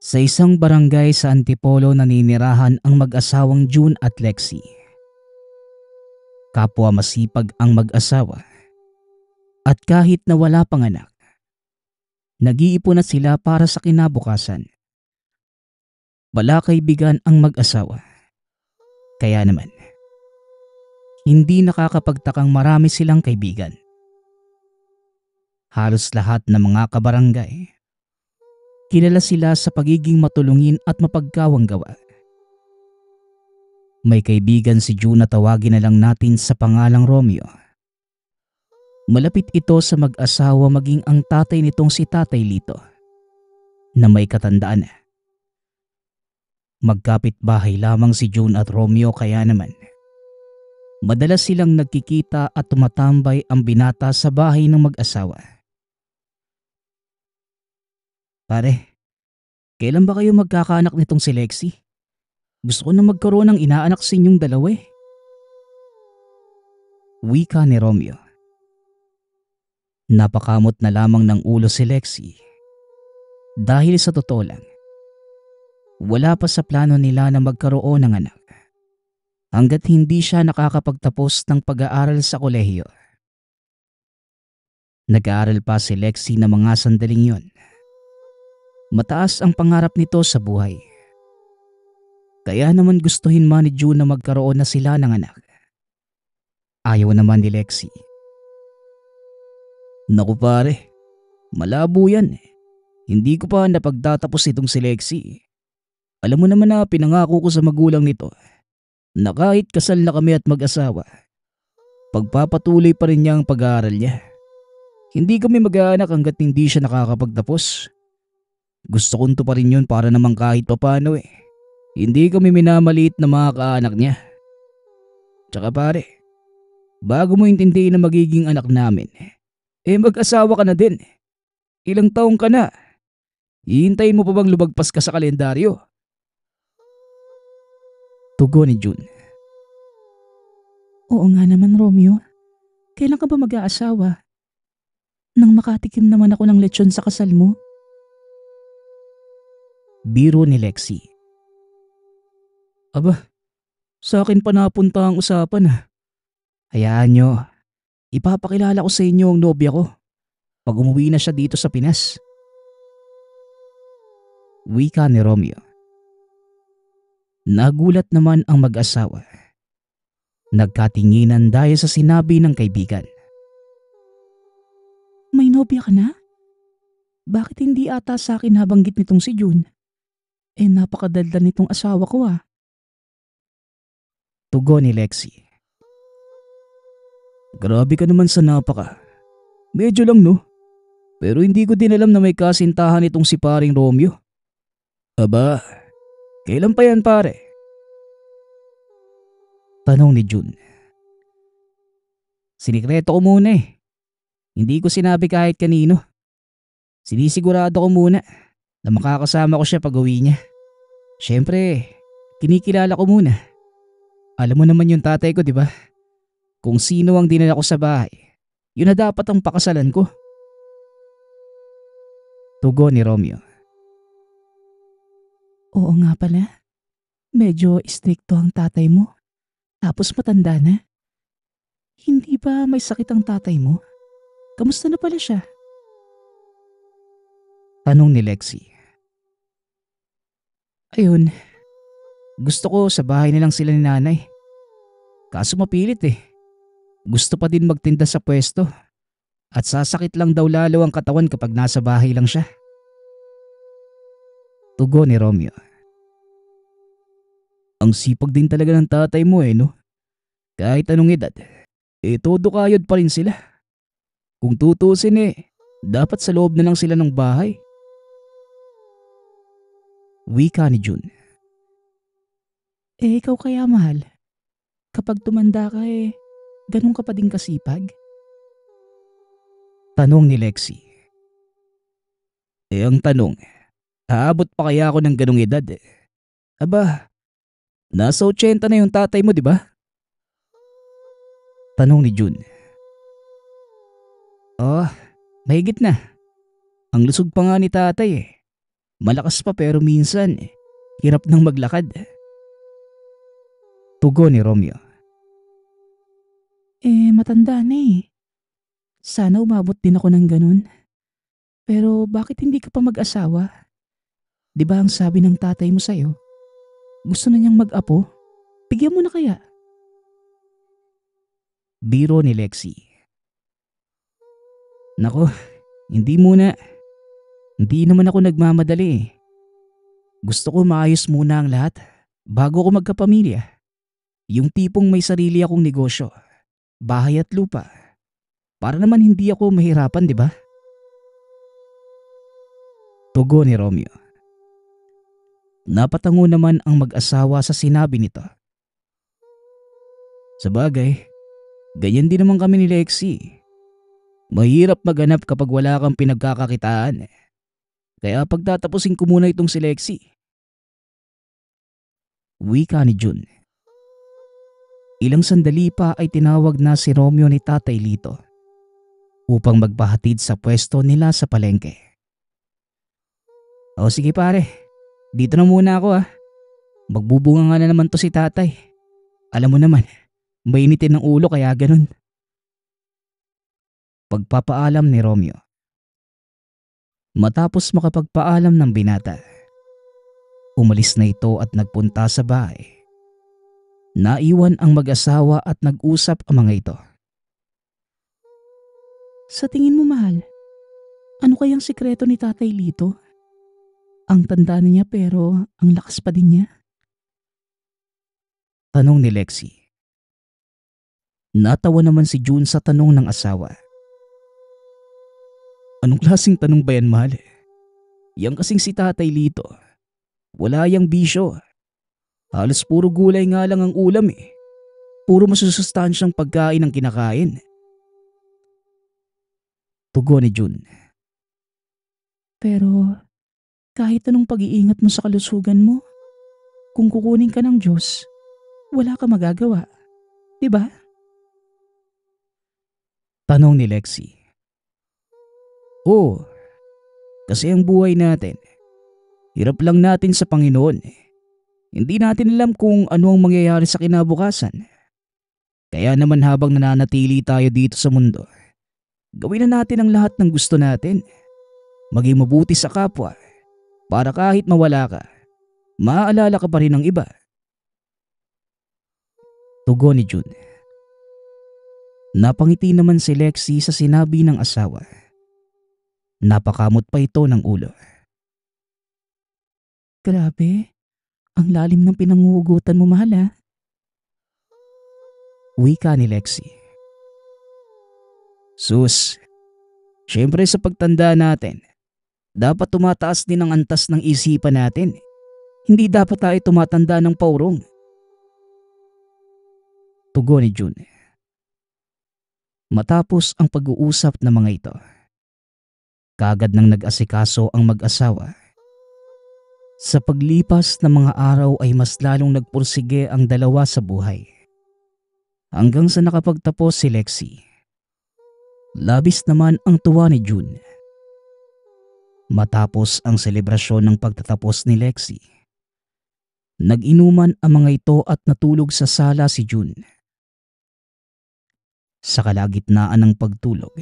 Sa isang barangay sa Antipolo naninirahan ang mag-asawang June at Lexi. Kapwa masipag ang mag-asawa. At kahit na wala pang anak, nag-iipon na sila para sa kinabukasan. bigan ang mag-asawa. Kaya naman, hindi nakakapagtakang marami silang kaibigan halos lahat ng mga kabarangay. Kilala sila sa pagiging matulungin at mapagkawang gawa. May kaibigan si June na tawagin na lang natin sa pangalang Romeo. Malapit ito sa mag-asawa maging ang tatay nitong si Tatay Lito na may katandaan. Magkapit bahay lamang si June at Romeo kaya naman. Madalas silang nagkikita at tumatambay ang binata sa bahay ng mag-asawa. Pare, kailan ba kayo magkakaanak nitong si Lexi? Gusto ko na magkaroon ng inaanak sa inyong dalaw eh. Wika ni Romeo. Napakamot na lamang ng ulo si Lexi. Dahil sa totoo lang, wala pa sa plano nila na magkaroon ng anak. Hanggat hindi siya nakakapagtapos ng pag-aaral sa kolehiyo. Nag-aaral pa si Lexi na mga sandaling yon Mataas ang pangarap nito sa buhay. Kaya naman gustuhin man ni June na magkaroon na sila ng anak. Ayaw naman ni Lexi. Naku pare, malabo yan eh. Hindi ko pa napagtatapos itong si Lexi. Alam mo naman na pinangako ko sa magulang nito eh, na kahit kasal na kami at mag-asawa, pagpapatuloy pa rin niya ang pag-aaral niya. Hindi kami mag-aanak hanggat hindi siya nakakapagtapos gusto ko to pa rin yun para naman kahit papano eh. Hindi kami minamaliit na mga kaanak niya. Tsaka pare, bago mo intindihin na magiging anak namin, eh mag-asawa ka na din. Ilang taong ka na. Hihintayin mo pa bang lumagpas ka sa kalendaryo? Tugo ni June. Oo nga naman Romeo. Kailan ka ba mag-aasawa? Nang makatikim naman ako ng lechon sa kasal mo, Biro ni Lexi. Aba, sa akin pa napunta ang usapan ha. Ah. Hayaan nyo, ipapakilala ko sa inyo ang nobya ko pag umuwi na siya dito sa Pinas. Wika ni Romeo. Nagulat naman ang mag-asawa. Nagkatinginan dahil sa sinabi ng kaibigan. May nobya ka na? Bakit hindi ata sa akin nabanggit nitong si June? Eh napakadaldal nitong asawa ko ah. Tugo ni Lexi. Grabe ka naman sa napaka. Medyo lang no. Pero hindi ko din alam na may kasintahan itong si paring Romeo. Aba, kailan pa yan pare? Tanong ni June. Sinikreto ko muna eh. Hindi ko sinabi kahit kanino. Sinisigurado ko muna na makakasama ko siya pag uwi niya. Siyempre, kinikilala ko muna. Alam mo naman yung tatay ko, di ba? Kung sino ang dinala ko sa bahay, yun na dapat ang pakasalan ko. Tugo ni Romeo. Oo nga pala. Medyo stricto ang tatay mo. Tapos matanda na. Hindi ba may sakit ang tatay mo? Kamusta na pala siya? Tanong ni Lexie. Ayun. Gusto ko sa bahay nilang sila ni nanay. Kaso mapilit eh. Gusto pa din magtinda sa pwesto. At sasakit lang daw lalo ang katawan kapag nasa bahay lang siya. Tugo ni Romeo. Ang sipag din talaga ng tatay mo eh no? Kahit anong edad, eh todo kayod pa rin sila. Kung tutusin eh, dapat sa loob na lang sila ng bahay. Wika ni June. Eh, ikaw kaya mahal. Kapag tumanda ka eh, ganun ka pa din kasipag? Tanong ni Lexi. Eh, ang tanong, haabot pa kaya ako ng ganung edad eh? Aba, nasa 80 na yung tatay mo, di ba? Tanong ni June. Oh, mahigit na. Ang lusog pa nga ni tatay eh. Malakas pa pero minsan, eh, hirap nang maglakad. Eh. Tugo ni Romeo. Eh, matanda na eh. Sana umabot din ako ng ganun. Pero bakit hindi ka pa mag-asawa? Di ba ang sabi ng tatay mo sa'yo? Gusto na niyang mag-apo? Bigyan mo na kaya. Biro ni Lexi. Nako, hindi muna. Hindi naman ako nagmamadali. Gusto ko maayos muna ang lahat bago ako magkapamilya. Yung tipong may sarili akong negosyo, bahay at lupa. Para naman hindi ako mahirapan, di ba? Tugo ni Romeo. Napatango naman ang mag-asawa sa sinabi nito. Sa bagay, ganyan din naman kami ni Lexi. Mahirap maganap kapag wala kang pinagkakakitaan eh. Kaya pagtatapusin ko muna itong si Lexi. Wika ni June. Ilang sandali pa ay tinawag na si Romeo ni Tatay Lito upang magpahatid sa pwesto nila sa palengke. O sige pare, dito na muna ako ah. Magbubunga nga na naman to si tatay. Alam mo naman, mainitin ng ulo kaya ganun. Pagpapaalam ni Romeo. Matapos makapagpaalam ng binata, umalis na ito at nagpunta sa bahay. Naiwan ang mag-asawa at nag-usap ang mga ito. Sa tingin mo mahal, ano kayang sikreto ni Tatay Lito? Ang tanda niya pero ang lakas pa din niya. Tanong ni Lexi. Natawa naman si June sa tanong ng asawa. Anong klaseng tanong ba yan, mahal? Eh? Yang kasing si tatay Lito. Wala yang bisyo. Halos puro gulay nga lang ang ulam eh. Puro masusustansyang pagkain ang kinakain. Tugo ni Jun. Pero kahit anong pag-iingat mo sa kalusugan mo, kung kukunin ka ng Diyos, wala ka magagawa. ba? Diba? Tanong ni Lexie. Oh, kasi ang buhay natin, hirap lang natin sa Panginoon. Eh. Hindi natin alam kung ano ang mangyayari sa kinabukasan. Kaya naman habang nananatili tayo dito sa mundo, gawin na natin ang lahat ng gusto natin. Maging mabuti sa kapwa para kahit mawala ka, maaalala ka pa rin ng iba. Tugo ni June. Napangiti naman si Lexi sa sinabi ng asawa. Napakamot pa ito ng ulo. Grabe, ang lalim ng pinangugutan mo mahal ah. Wika ni Lexi. Sus, syempre sa pagtanda natin, dapat tumataas din ang antas ng isipan natin. Hindi dapat tayo tumatanda ng paurong. Tugo ni June. Matapos ang pag-uusap ng mga ito. Kagad nang nag-asikaso ang mag-asawa. Sa paglipas ng mga araw ay mas lalong nagpursige ang dalawa sa buhay. Hanggang sa nakapagtapos si Lexi. Labis naman ang tuwa ni June. Matapos ang selebrasyon ng pagtatapos ni Lexi. Nag-inuman ang mga ito at natulog sa sala si June. Sa kalagitnaan ng pagtulog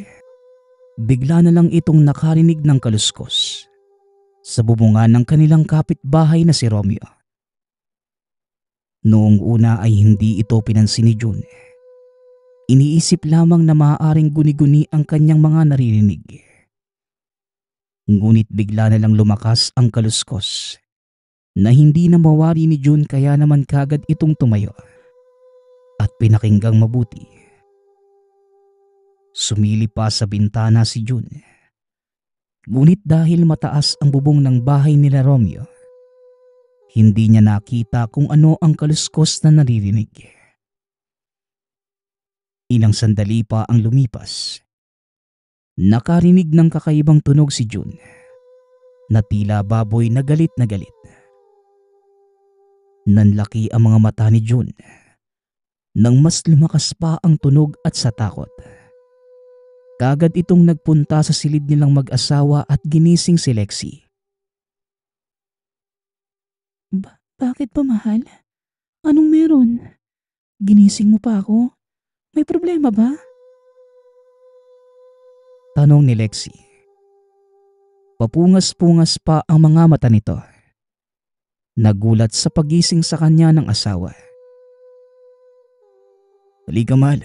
bigla na lang itong nakarinig ng kaluskos sa bubungan ng kanilang kapitbahay na si Romeo. Noong una ay hindi ito pinansin ni June. Iniisip lamang na maaaring guni-guni ang kanyang mga naririnig. Ngunit bigla na lang lumakas ang kaluskos na hindi na mawari ni June kaya naman kagad itong tumayo at pinakinggang mabuti Sumili pa sa bintana si June. Ngunit dahil mataas ang bubong ng bahay nila Romeo, hindi niya nakita kung ano ang kaluskos na naririnig. Ilang sandali pa ang lumipas. Nakarinig ng kakaibang tunog si June na tila baboy na galit na galit. Nanlaki ang mga mata ni June nang mas lumakas pa ang tunog at sa takot. Kagad itong nagpunta sa silid nilang mag-asawa at ginising si Lexi. Ba- bakit pa mahal? Anong meron? Ginising mo pa ako? May problema ba? Tanong ni Lexi. Papungas-pungas pa ang mga mata nito. Nagulat sa pagising sa kanya ng asawa. Halika mahal,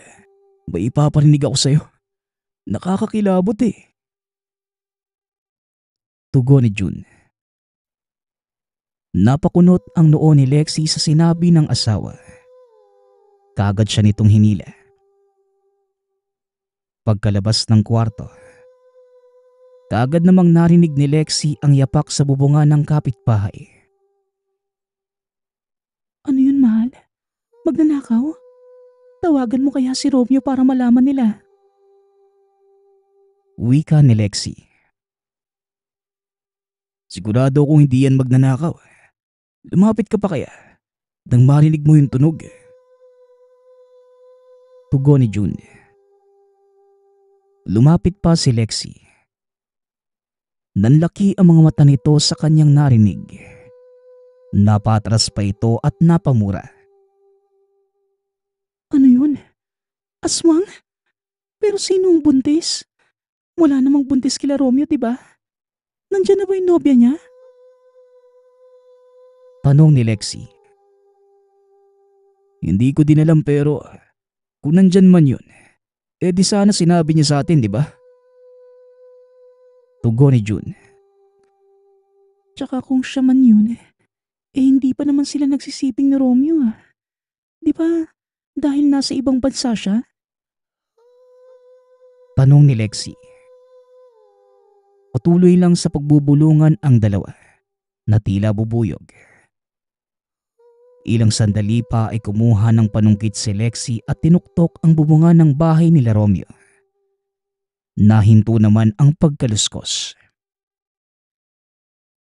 may ipaparinig ako sa'yo. Nakakakilabot eh. Tugon ni June. Napakunot ang noo ni Lexi sa sinabi ng asawa. Kagad siya nitong hinila. Pagkalabas ng kwarto, kagad namang narinig ni Lexi ang yapak sa bubunga ng kapitbahay. Ano yun, mahal? Magnanakaw? Tawagan mo kaya si Romeo para malaman nila. Wika ni Lexi. Sigurado kung hindi yan magnanakaw. Eh. Lumapit ka pa kaya nang marinig mo yung tunog. Eh. Tugo ni June. Lumapit pa si Lexi. Nanlaki ang mga mata nito sa kanyang narinig. Napatras pa ito at napamura. Ano yun? Aswang? Pero sino ang buntis? Wala namang buntis kila Romeo, di ba? Nandiyan na ba yung nobya niya? Tanong ni Lexi. Hindi ko din alam pero kung nandyan man yun, eh di sana sinabi niya sa atin, di ba? Tugo ni June. Tsaka kung siya man yun, eh, eh hindi pa naman sila nagsisiping ni Romeo ah. Di ba dahil nasa ibang bansa siya? Tanong ni Lexie. Patuloy lang sa pagbubulungan ang dalawa na tila bubuyog. Ilang sandali pa ay kumuha ng panungkit si Lexi at tinuktok ang bubunga ng bahay nila Romeo. Nahinto naman ang pagkaluskos.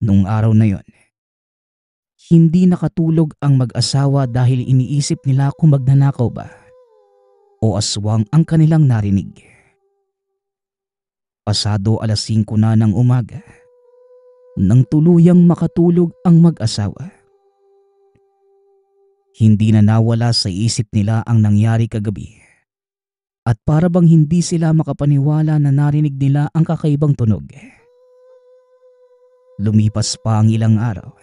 Nung araw na yon, hindi nakatulog ang mag-asawa dahil iniisip nila kung magnanakaw ba o aswang ang kanilang narinig. Pasado alas 5 na ng umaga nang tuluyang makatulog ang mag-asawa. Hindi na nawala sa isip nila ang nangyari kagabi. At para bang hindi sila makapaniwala na narinig nila ang kakaibang tunog. Lumipas pa ang ilang araw.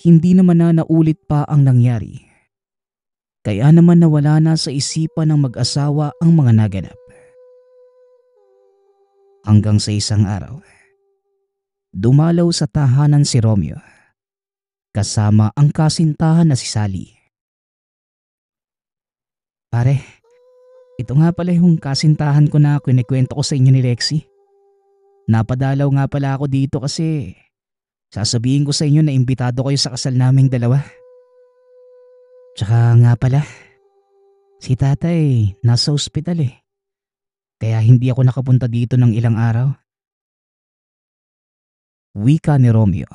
Hindi naman na naulit pa ang nangyari. Kaya naman nawala na sa isipan ng mag-asawa ang mga naganap. Hanggang sa isang araw, dumalaw sa tahanan si Romeo kasama ang kasintahan na si Sally. Pare, ito nga pala yung kasintahan ko na kinikwento ko sa inyo ni Lexi. Napadalaw nga pala ako dito kasi sasabihin ko sa inyo na imbitado kayo sa kasal naming dalawa. Tsaka nga pala, si tatay nasa ospital eh. Kaya hindi ako nakapunta dito ng ilang araw. Wika ni Romeo.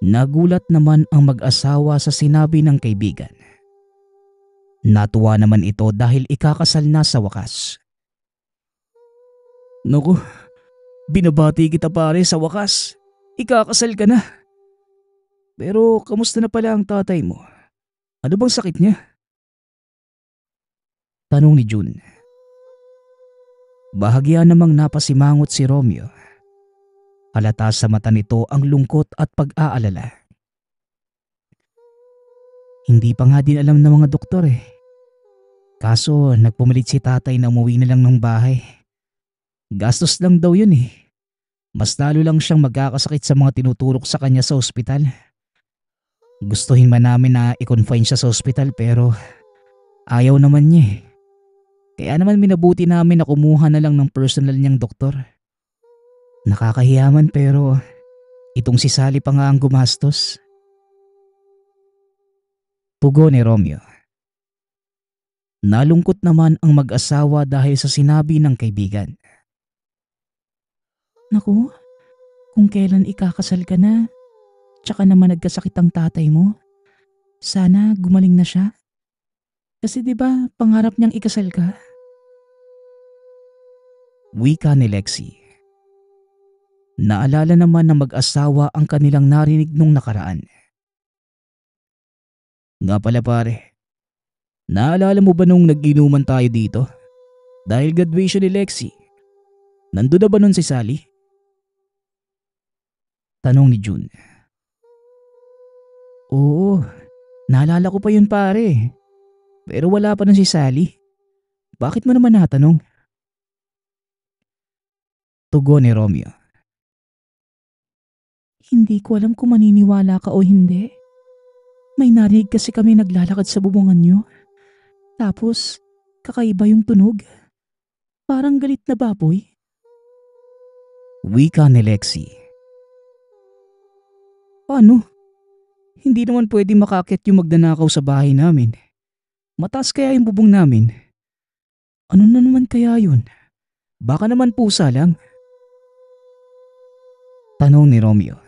Nagulat naman ang mag-asawa sa sinabi ng kaibigan. Natuwa naman ito dahil ikakasal na sa wakas. Naku, binabati kita pare sa wakas. Ikakasal ka na. Pero kamusta na pala ang tatay mo? Ano bang sakit niya? Tanong ni June. Bahagya namang napasimangot si Romeo. Halata sa mata nito ang lungkot at pag-aalala. Hindi pa nga din alam ng mga doktor eh. Kaso nagpumilit si tatay na umuwi na lang ng bahay. Gastos lang daw yun eh. Mas lalo lang siyang magkakasakit sa mga tinuturok sa kanya sa ospital. Gustuhin man namin na i-confine siya sa ospital pero ayaw naman niya eh. Kaya naman minabuti namin na kumuha na lang ng personal niyang doktor. Nakakahiyaman pero itong si Sally pa nga ang gumastos. Pugo ni Romeo. Nalungkot naman ang mag-asawa dahil sa sinabi ng kaibigan. Naku, kung kailan ikakasal ka na, tsaka naman nagkasakit ang tatay mo, sana gumaling na siya. Kasi 'di ba pangarap niyang ikasal ka? Wika ni Lexi. Naalala naman ng na mag-asawa ang kanilang narinig nung nakaraan. Nga pala pare, naalala mo ba nung nag-inuman tayo dito? Dahil graduation ni Lexi, nandun na ba nun si Sally? Tanong ni June. Oo, naalala ko pa yun pare. Pero wala pa nun si Sally. Bakit mo naman natanong? Tugo ni Romeo. Hindi ko alam kung maniniwala ka o hindi. May narinig kasi kami naglalakad sa bubungan niyo. Tapos, kakaiba yung tunog. Parang galit na baboy. Wika ni Lexi. Paano? Hindi naman pwede makakit yung magnanakaw sa bahay namin. Mataas kaya yung bubong namin. Ano na naman kaya yun? Baka naman pusa lang. Tanong ni Romeo.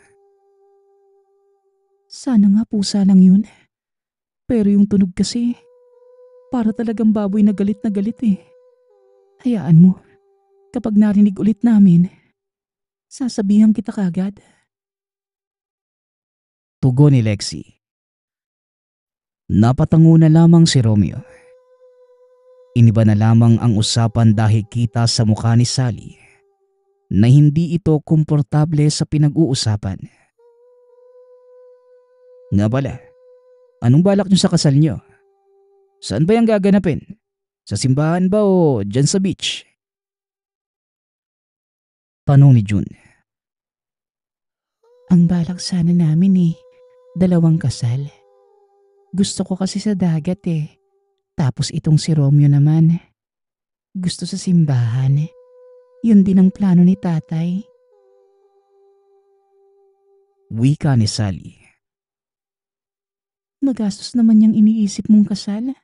Sana nga pusa lang yun. Eh. Pero yung tunog kasi, para talagang baboy na galit na galit eh. Hayaan mo, kapag narinig ulit namin, sasabihan kita kagad. Tugo ni Lexi. Napatango na lamang si Romeo. Iniba na lamang ang usapan dahil kita sa mukha ni Sally na hindi ito komportable sa pinag-uusapan. Nga pala, anong balak niyo sa kasal niyo? Saan ba yung gaganapin? Sa simbahan ba o dyan sa beach? Tanong ni June. Ang balak sana namin eh, dalawang kasal. Gusto ko kasi sa dagat eh. Tapos itong si Romeo naman, gusto sa simbahan eh. Yun din ang plano ni tatay. Wika ni Sally. Magastos naman niyang iniisip mong kasal.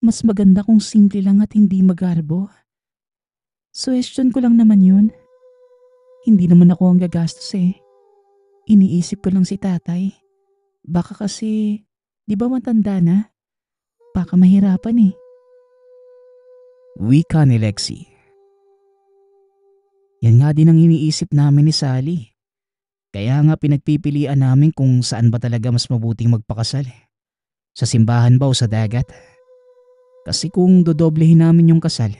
Mas maganda kung simple lang at hindi magarbo. Suwestiyon ko lang naman yun. Hindi naman ako ang gagastos eh. Iniisip ko lang si tatay. Baka kasi, di ba matanda na? Baka mahirapan eh. Wika ni Lexie. Yan nga din ang iniisip namin ni Sally. Kaya nga pinagpipilian namin kung saan ba talaga mas mabuting magpakasal. Sa simbahan ba o sa dagat? Kasi kung dodoblehin namin yung kasal,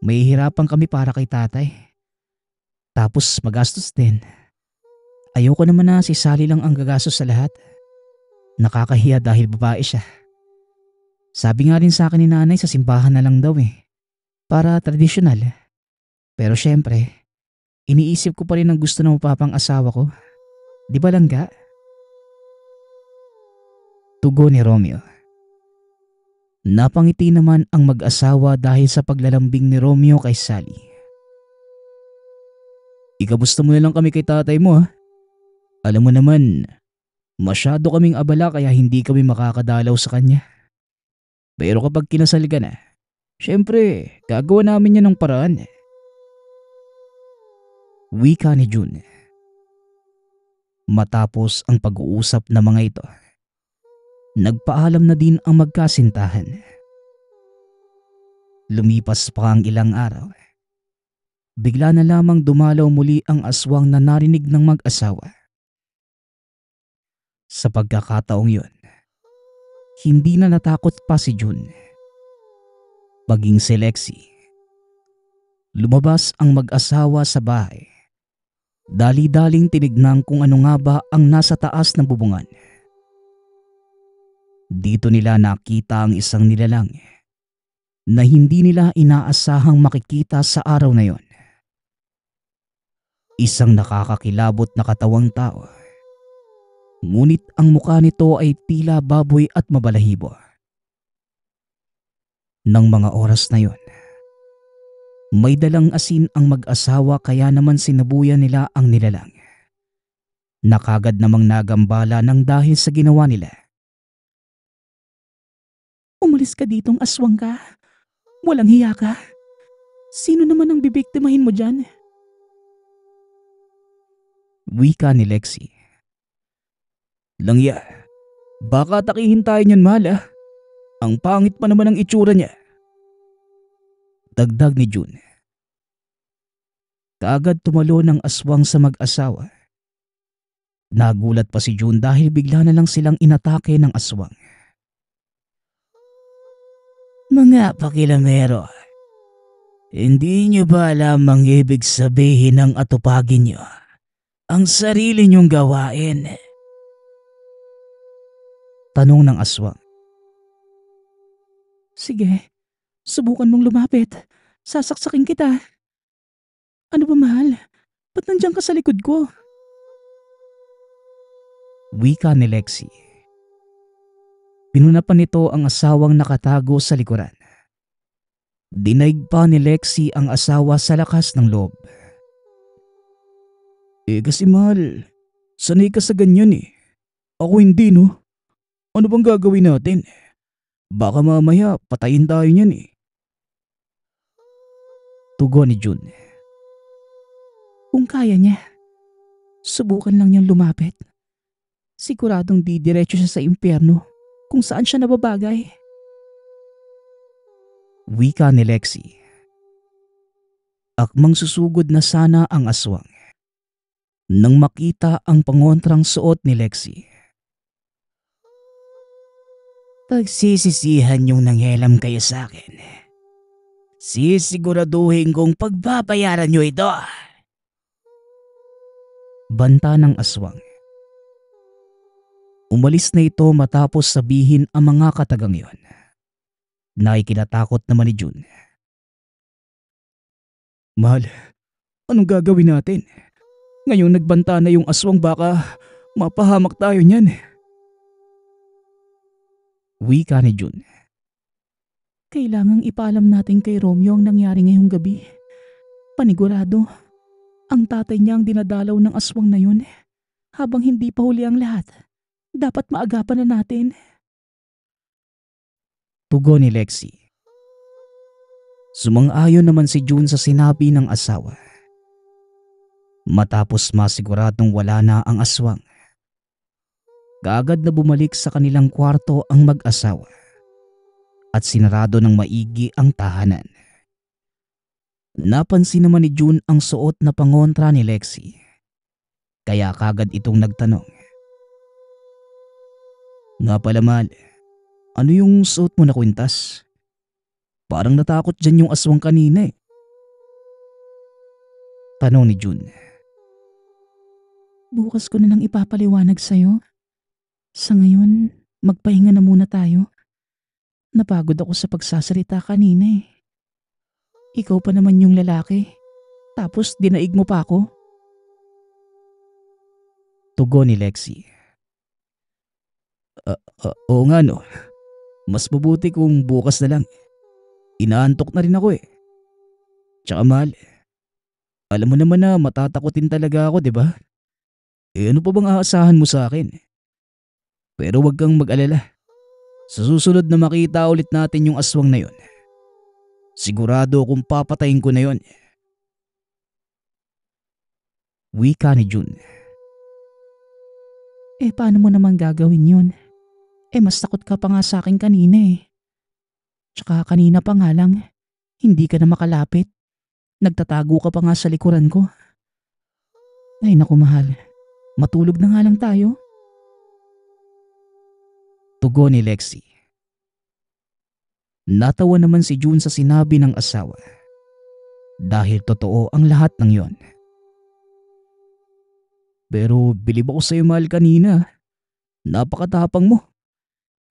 may hirapan kami para kay tatay. Tapos magastos din. Ayoko naman na si Sally lang ang gagastos sa lahat. Nakakahiya dahil babae siya. Sabi nga rin sa akin ni nanay sa simbahan na lang daw eh. Para traditional. Pero syempre, iniisip ko pa rin ang gusto ng mapapang asawa ko. Di ba langga? Tugo ni Romeo. Napangiti naman ang mag-asawa dahil sa paglalambing ni Romeo kay Sally. Ikabusta mo na lang kami kay tatay mo ha. Alam mo naman, masyado kaming abala kaya hindi kami makakadalaw sa kanya. Pero kapag kinasal ka na, syempre gagawa namin yan ng paraan. Eh wika ni June. Matapos ang pag-uusap ng mga ito, nagpaalam na din ang magkasintahan. Lumipas pa ang ilang araw. Bigla na lamang dumalaw muli ang aswang na narinig ng mag-asawa. Sa pagkakataong yun, hindi na natakot pa si June. Paging si Lexi, lumabas ang mag-asawa sa bahay Dali-daling tinignan kung ano nga ba ang nasa taas ng bubungan. Dito nila nakita ang isang nilalang na hindi nila inaasahang makikita sa araw na yon. Isang nakakakilabot na katawang tao. Ngunit ang mukha nito ay tila baboy at mabalahibo. Nang mga oras na yon, may dalang asin ang mag-asawa kaya naman sinabuya nila ang nilalang. Nakagad namang nagambala ng dahil sa ginawa nila. Umalis ka ditong aswang ka. Walang hiya ka. Sino naman ang bibiktimahin mo dyan? Wika ni Lexi. Langya, baka takihin tayo niyan mahal ah. Ang pangit pa naman ang itsura niya. Dagdag ni June. Kaagad tumalo ng aswang sa mag-asawa. Nagulat pa si June dahil bigla na lang silang inatake ng aswang. Mga pakilamero, hindi nyo ba alam ang ibig sabihin ng atupagin nyo? Ang sarili nyong gawain. Tanong ng aswang. Sige, subukan mong lumapit. Sasaksakin kita. Ano ba mahal? Ba't nandiyan ka sa likod ko? Wika ni Lexi. Pinunapan nito ang asawang nakatago sa likuran. Dinaig pa ni Lexi ang asawa sa lakas ng loob. Eh kasi mahal, sanay ka sa ganyan eh. Ako hindi no. Ano bang gagawin natin? Baka mamaya patayin tayo niyan eh. Tugon ni June. Kung kaya niya, subukan lang niyang lumapit. Siguradong didiretso siya sa impyerno kung saan siya nababagay. Wika ni Lexi. Akmang susugod na sana ang aswang. Nang makita ang pangontrang suot ni Lexi. Pagsisisihan yung nanghelam kayo sa akin. Sisiguraduhin kong pagbabayaran nyo ito. Banta ng Aswang. Umalis na ito matapos sabihin ang mga katagang yon. Nakikinatakot naman ni June. Mahal, anong gagawin natin? Ngayon nagbanta na yung aswang baka mapahamak tayo niyan. Wika ni June. Kailangang ipaalam natin kay Romeo ang nangyari ngayong gabi. Panigurado. Panigurado ang tatay niya ang dinadalaw ng aswang na yun. Habang hindi pa huli ang lahat, dapat maagapan na natin. Tugo ni Lexi. Sumang-ayon naman si June sa sinabi ng asawa. Matapos masiguradong wala na ang aswang, kaagad na bumalik sa kanilang kwarto ang mag-asawa at sinarado ng maigi ang tahanan. Napansin naman ni June ang suot na pangontra ni Lexi. Kaya kagad itong nagtanong. Nga pala mal, ano yung suot mo na kwintas? Parang natakot dyan yung aswang kanina eh. Tanong ni June. Bukas ko na lang ipapaliwanag sa'yo. Sa ngayon, magpahinga na muna tayo. Napagod ako sa pagsasalita kanina eh. Ikaw pa naman yung lalaki. Tapos dinaig mo pa ako. Tugo ni Lexi. Uh, uh, oo nga no. Mas mabuti kung bukas na lang. Inaantok na rin ako eh. Tsaka mahal, alam mo naman na matatakotin talaga ako, di ba? Eh ano pa bang aasahan mo sa akin? Pero wag kang mag-alala. Sa susunod na makita ulit natin yung aswang na yon, Sigurado kung papatayin ko na yon. Wika ni June. Eh paano mo naman gagawin yon? Eh mas takot ka pa nga sa akin kanina eh. Tsaka kanina pa nga lang, hindi ka na makalapit. Nagtatago ka pa nga sa likuran ko. Ay naku mahal, matulog na nga lang tayo. Tugo ni Lexie. Natawa naman si June sa sinabi ng asawa. Dahil totoo ang lahat ng yon. Pero bilib ako sa'yo mahal kanina. Napakatapang mo.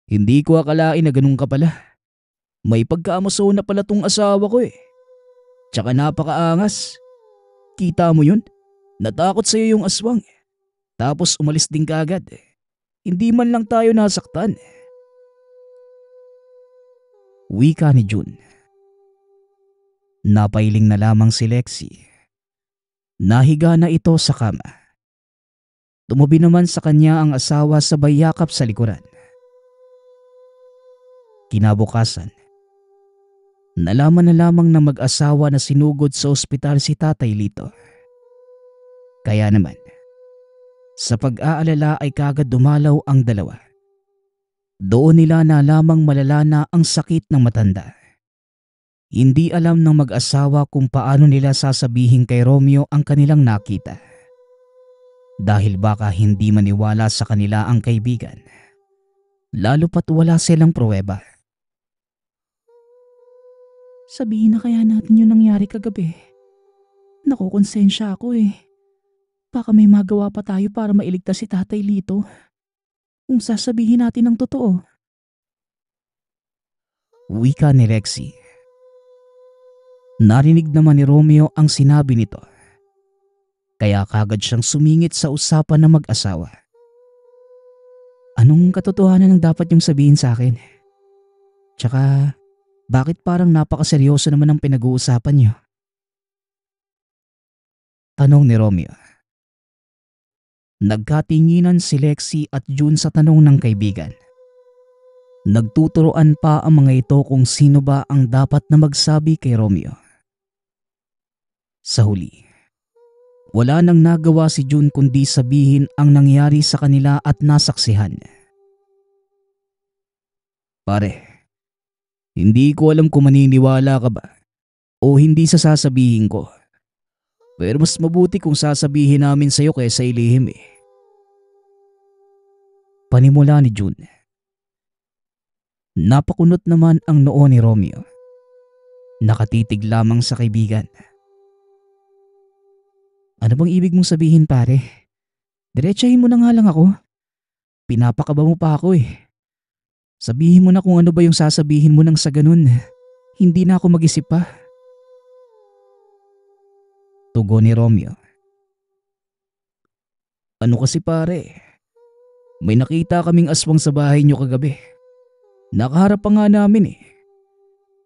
Hindi ko akalain na ganun ka pala. May pagkaamaso na pala tong asawa ko eh. Tsaka napakaangas. Kita mo yun? Natakot sa'yo yung aswang. Eh. Tapos umalis din kagad. Eh. Hindi man lang tayo nasaktan. Eh. Wika ni June. Napailing na lamang si Lexi. Nahiga na ito sa kama. Tumubi naman sa kanya ang asawa sa bayakap sa likuran. Kinabukasan, nalaman na lamang na mag-asawa na sinugod sa ospital si Tatay Lito. Kaya naman, sa pag-aalala ay kagad dumalaw ang dalawa. Doon nila na lamang malalana ang sakit ng matanda. Hindi alam ng mag-asawa kung paano nila sasabihin kay Romeo ang kanilang nakita. Dahil baka hindi maniwala sa kanila ang kaibigan. Lalo pat wala silang pruweba. Sabihin na kaya natin yung nangyari kagabi. Nakukonsensya ako eh. Baka may magawa pa tayo para mailigtas si Tatay Lito kung sasabihin natin ang totoo. Wika ni Lexi. Narinig naman ni Romeo ang sinabi nito. Kaya kagad siyang sumingit sa usapan ng mag-asawa. Anong katotohanan ang dapat niyong sabihin sa akin? Tsaka, bakit parang napakaseryoso naman ang pinag-uusapan niyo? Tanong ni Romeo. Nagkatinginan si Lexi at June sa tanong ng kaibigan. Nagtuturoan pa ang mga ito kung sino ba ang dapat na magsabi kay Romeo. Sa huli, wala nang nagawa si June kundi sabihin ang nangyari sa kanila at nasaksihan. Pare, hindi ko alam kung maniniwala ka ba o hindi sa sasabihin ko. Pero mas mabuti kung sasabihin namin sa iyo kaysa ilihim eh. Panimula ni June. Napakunot naman ang noo ni Romeo. Nakatitig lamang sa kaibigan. Ano bang ibig mong sabihin pare? Diretsahin mo na nga lang ako. Pinapakaba mo pa ako eh. Sabihin mo na kung ano ba yung sasabihin mo nang sa ganun. Hindi na ako mag-isip pa. Tugo ni Romeo. Ano kasi pare? May nakita kaming aswang sa bahay niyo kagabi. Nakaharap pa nga namin eh.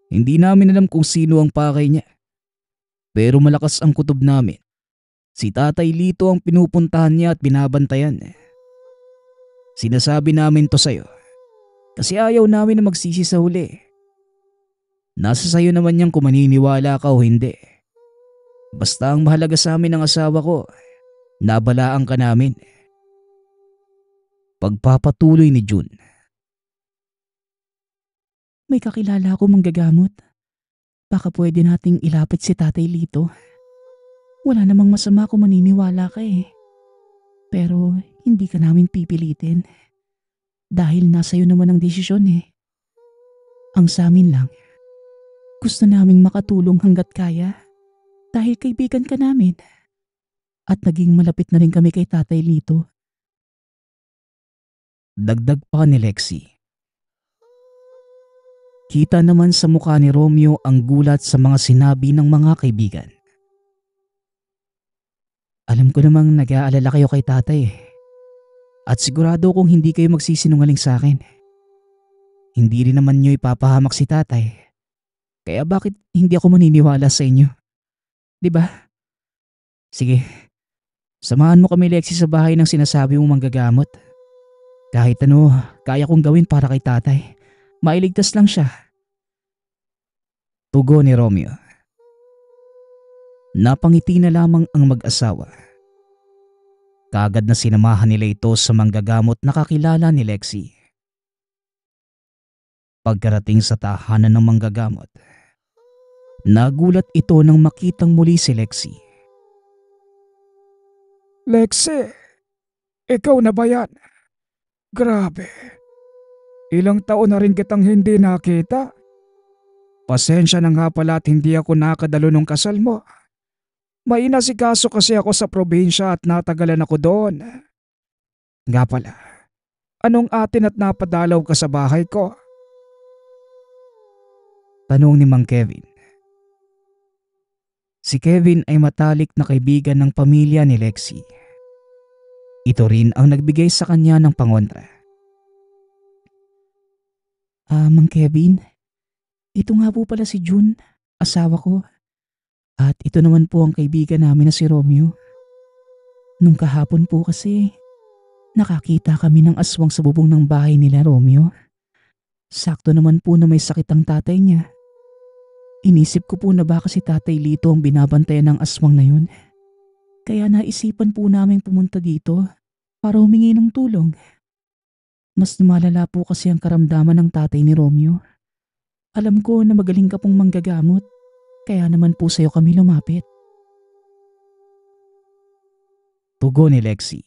Hindi namin alam kung sino ang pakay niya. Pero malakas ang kutob namin. Si Tatay Lito ang pinupuntahan niya at binabantayan. Sinasabi namin to sa'yo. Kasi ayaw namin na magsisi sa huli. Nasa sa'yo naman niyang kumaniniwala ka o hindi. Basta ang mahalaga sa amin ang asawa ko, nabalaan ka namin. Pagpapatuloy ni June. May kakilala ko mang gagamot. Baka pwede nating ilapit si tatay Lito. Wala namang masama kung maniniwala ka eh. Pero hindi ka namin pipilitin. Dahil nasa iyo naman ang desisyon eh. Ang sa amin lang, gusto naming makatulong hanggat kaya dahil kaibigan ka namin. At naging malapit na rin kami kay Tatay Lito Dagdag pa ni Lexi. Kita naman sa mukha ni Romeo ang gulat sa mga sinabi ng mga kaibigan. Alam ko namang nag-aalala kayo kay tatay eh. At sigurado kung hindi kayo magsisinungaling sa akin. Hindi rin naman nyo ipapahamak si tatay. Kaya bakit hindi ako maniniwala sa inyo? ba? Diba? Sige, samahan mo kami Lexi sa bahay ng sinasabi mong manggagamot. Kahit ano, kaya kong gawin para kay tatay. Mailigtas lang siya. Tugo ni Romeo. Napangiti na lamang ang mag-asawa. Kagad na sinamahan nila ito sa manggagamot na kakilala ni Lexi. Pagkarating sa tahanan ng manggagamot, nagulat ito nang makitang muli si Lexi. Lexi, ikaw na ba yan? Grabe. Ilang taon na rin kitang hindi nakita. Pasensya na nga pala at hindi ako nakadalo nung kasal mo. May inasikaso kasi ako sa probinsya at natagalan ako doon. Nga pala, anong atin at napadalaw ka sa bahay ko? Tanong ni Mang Kevin. Si Kevin ay matalik na kaibigan ng pamilya ni Lexie. Ito rin ang nagbigay sa kanya ng pangontra. Ah, uh, Mang Kevin, ito nga po pala si June, asawa ko. At ito naman po ang kaibigan namin na si Romeo. Nung kahapon po kasi, nakakita kami ng aswang sa bubong ng bahay nila Romeo. Sakto naman po na may sakit ang tatay niya. Inisip ko po na baka si tatay Lito ang binabantayan ng aswang na yun. Kaya naisipan po naming pumunta dito para humingi ng tulong. Mas lumalala po kasi ang karamdaman ng tatay ni Romeo. Alam ko na magaling ka pong manggagamot, kaya naman po sa'yo kami lumapit. Tugo ni Lexi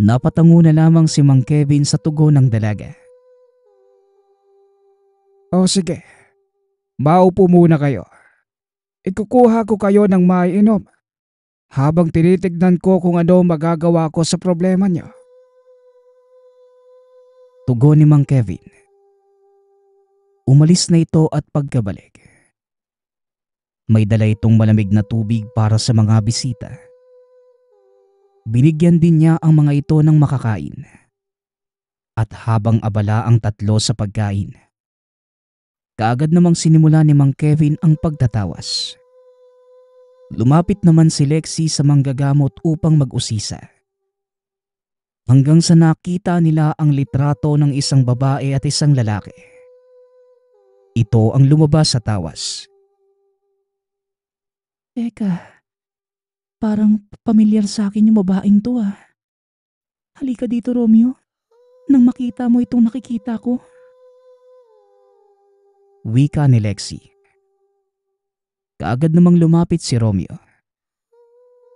Napatango na lamang si Mang Kevin sa tugo ng dalaga. O sige, maupo muna kayo. Ikukuha ko kayo ng maiinom habang tinitignan ko kung ano magagawa ko sa problema niya. Tugo ni Mang Kevin. Umalis na ito at pagkabalik. May dala itong malamig na tubig para sa mga bisita. Binigyan din niya ang mga ito ng makakain. At habang abala ang tatlo sa pagkain, kaagad namang sinimula ni Mang Kevin ang pagtatawas. Lumapit naman si Lexi sa manggagamot upang mag-usisa. Hanggang sa nakita nila ang litrato ng isang babae at isang lalaki. Ito ang lumabas sa tawas. Teka, parang pamilyar sa akin yung babaeng to ah. Halika dito Romeo, nang makita mo itong nakikita ko. Wika ni Lexi kaagad namang lumapit si Romeo.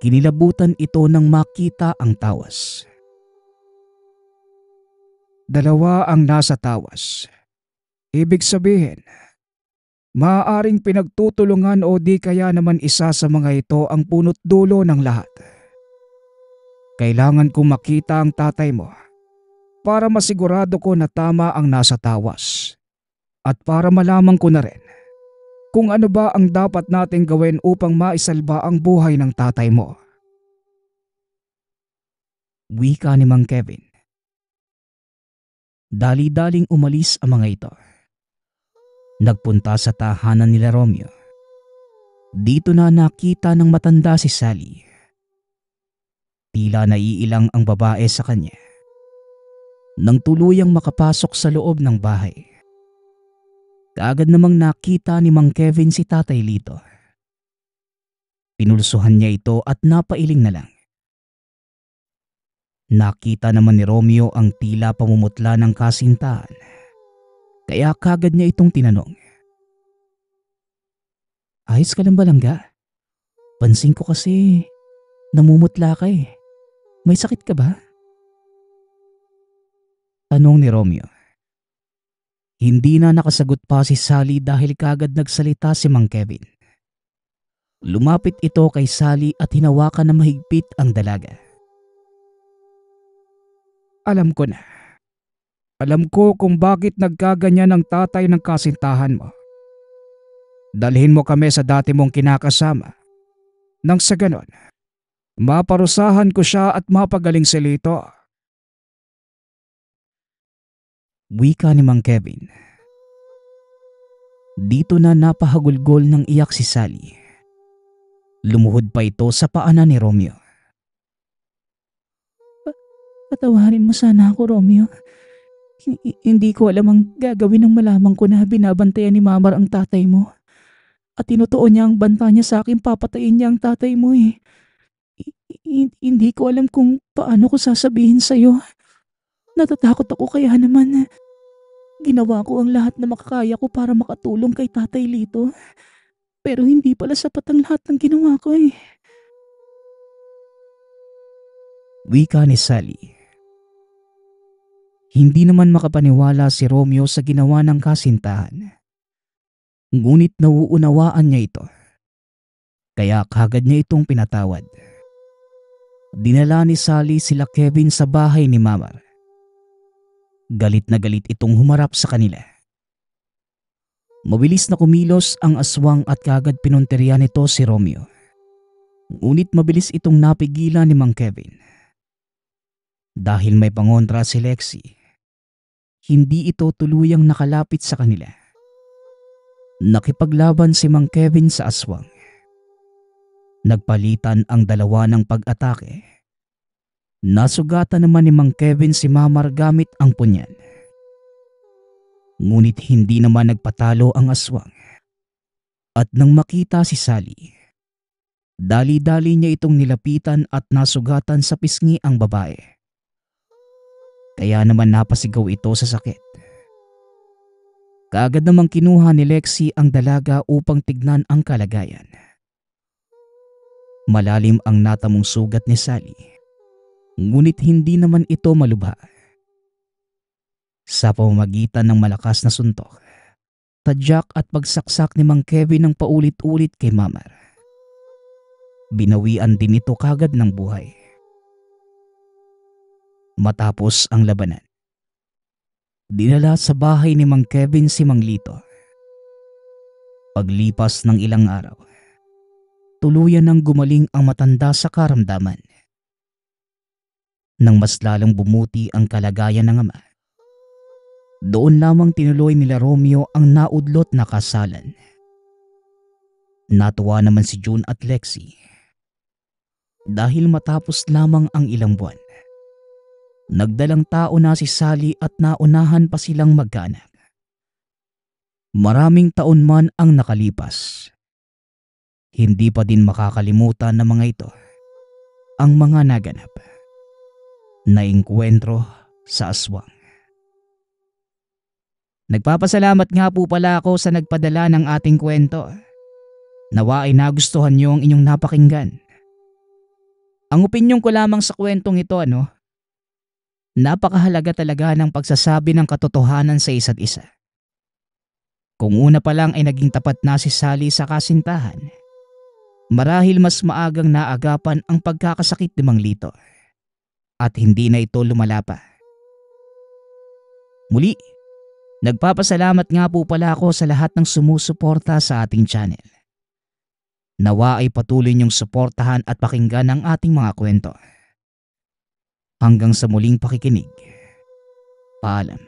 Kinilabutan ito nang makita ang tawas. Dalawa ang nasa tawas. Ibig sabihin, maaaring pinagtutulungan o di kaya naman isa sa mga ito ang punot dulo ng lahat. Kailangan kong makita ang tatay mo para masigurado ko na tama ang nasa tawas at para malaman ko na rin kung ano ba ang dapat nating gawin upang maisalba ang buhay ng tatay mo. Wika ni Mang Kevin. Dali-daling umalis ang mga ito. Nagpunta sa tahanan nila Romeo. Dito na nakita ng matanda si Sally. Tila naiilang ang babae sa kanya. Nang tuluyang makapasok sa loob ng bahay Kaagad namang nakita ni Mang Kevin si Tatay Lito. Pinulsuhan niya ito at napailing na lang. Nakita naman ni Romeo ang tila pamumutla ng kasintahan. Kaya kagad niya itong tinanong. Ayos ka lang ba langga? Pansin ko kasi namumutla ka eh. May sakit ka ba? Tanong ni Romeo. Hindi na nakasagot pa si Sally dahil kagad nagsalita si Mang Kevin. Lumapit ito kay Sally at hinawakan na mahigpit ang dalaga. Alam ko na. Alam ko kung bakit nagkaganyan ang tatay ng kasintahan mo. Dalhin mo kami sa dati mong kinakasama. Nang sa ganon, maparusahan ko siya at mapagaling si Lito. Wika ni Mang Kevin. Dito na napahagulgol ng iyak si Sally. Lumuhod pa ito sa paana ni Romeo. Patawarin mo sana ako, Romeo. H- hindi ko alam ang gagawin ng malamang ko na binabantayan ni Mamar ang tatay mo. At tinutuo niya ang banta niya sa akin, papatayin niya ang tatay mo eh. H- hindi ko alam kung paano ko sasabihin sa'yo. Natatakot ako kaya naman. Eh. Ginawa ko ang lahat na makakaya ko para makatulong kay Tatay Lito. Pero hindi pala sapat ang lahat ng ginawa ko eh. Wika ni Sally. Hindi naman makapaniwala si Romeo sa ginawa ng kasintahan. Ngunit nauunawaan niya ito. Kaya kagad niya itong pinatawad. Dinala ni Sally sila Kevin sa bahay ni Mamar. Galit na galit itong humarap sa kanila. Mabilis na kumilos ang aswang at kagad pinunteriya nito si Romeo. Ngunit mabilis itong napigilan ni Mang Kevin. Dahil may pangontra si Lexi, hindi ito tuluyang nakalapit sa kanila. Nakipaglaban si Mang Kevin sa aswang. Nagpalitan ang dalawa ng pag-atake Nasugatan naman ni Mang Kevin si Mamar gamit ang punyan. Ngunit hindi naman nagpatalo ang aswang. At nang makita si Sally, dali-dali niya itong nilapitan at nasugatan sa pisngi ang babae. Kaya naman napasigaw ito sa sakit. Kaagad namang kinuha ni Lexi ang dalaga upang tignan ang kalagayan. Malalim ang natamong sugat ni Sally ngunit hindi naman ito malubha. Sa pamamagitan ng malakas na suntok, tadyak at pagsaksak ni Mang Kevin ng paulit-ulit kay Mamar. Binawian din ito kagad ng buhay. Matapos ang labanan, dinala sa bahay ni Mang Kevin si Mang Lito. Paglipas ng ilang araw, tuluyan nang gumaling ang matanda sa karamdaman nang mas lalong bumuti ang kalagayan ng ama. Doon lamang tinuloy nila Romeo ang naudlot na kasalan. Natuwa naman si June at Lexi. Dahil matapos lamang ang ilang buwan, nagdalang tao na si Sally at naunahan pa silang magkaanak. Maraming taon man ang nakalipas. Hindi pa din makakalimutan ng mga ito ang mga naganap na inkwentro sa aswang. Nagpapasalamat nga po pala ako sa nagpadala ng ating kwento. Nawa ay nagustuhan niyo ang inyong napakinggan. Ang opinyon ko lamang sa kwentong ito ano, napakahalaga talaga ng pagsasabi ng katotohanan sa isa't isa. Kung una pa lang ay naging tapat na si Sally sa kasintahan, marahil mas maagang naagapan ang pagkakasakit ni Mang Lito at hindi na ito lumala pa. Muli, nagpapasalamat nga po pala ako sa lahat ng sumusuporta sa ating channel. Nawa ay patuloy niyong suportahan at pakinggan ang ating mga kwento. Hanggang sa muling pakikinig. Paalam.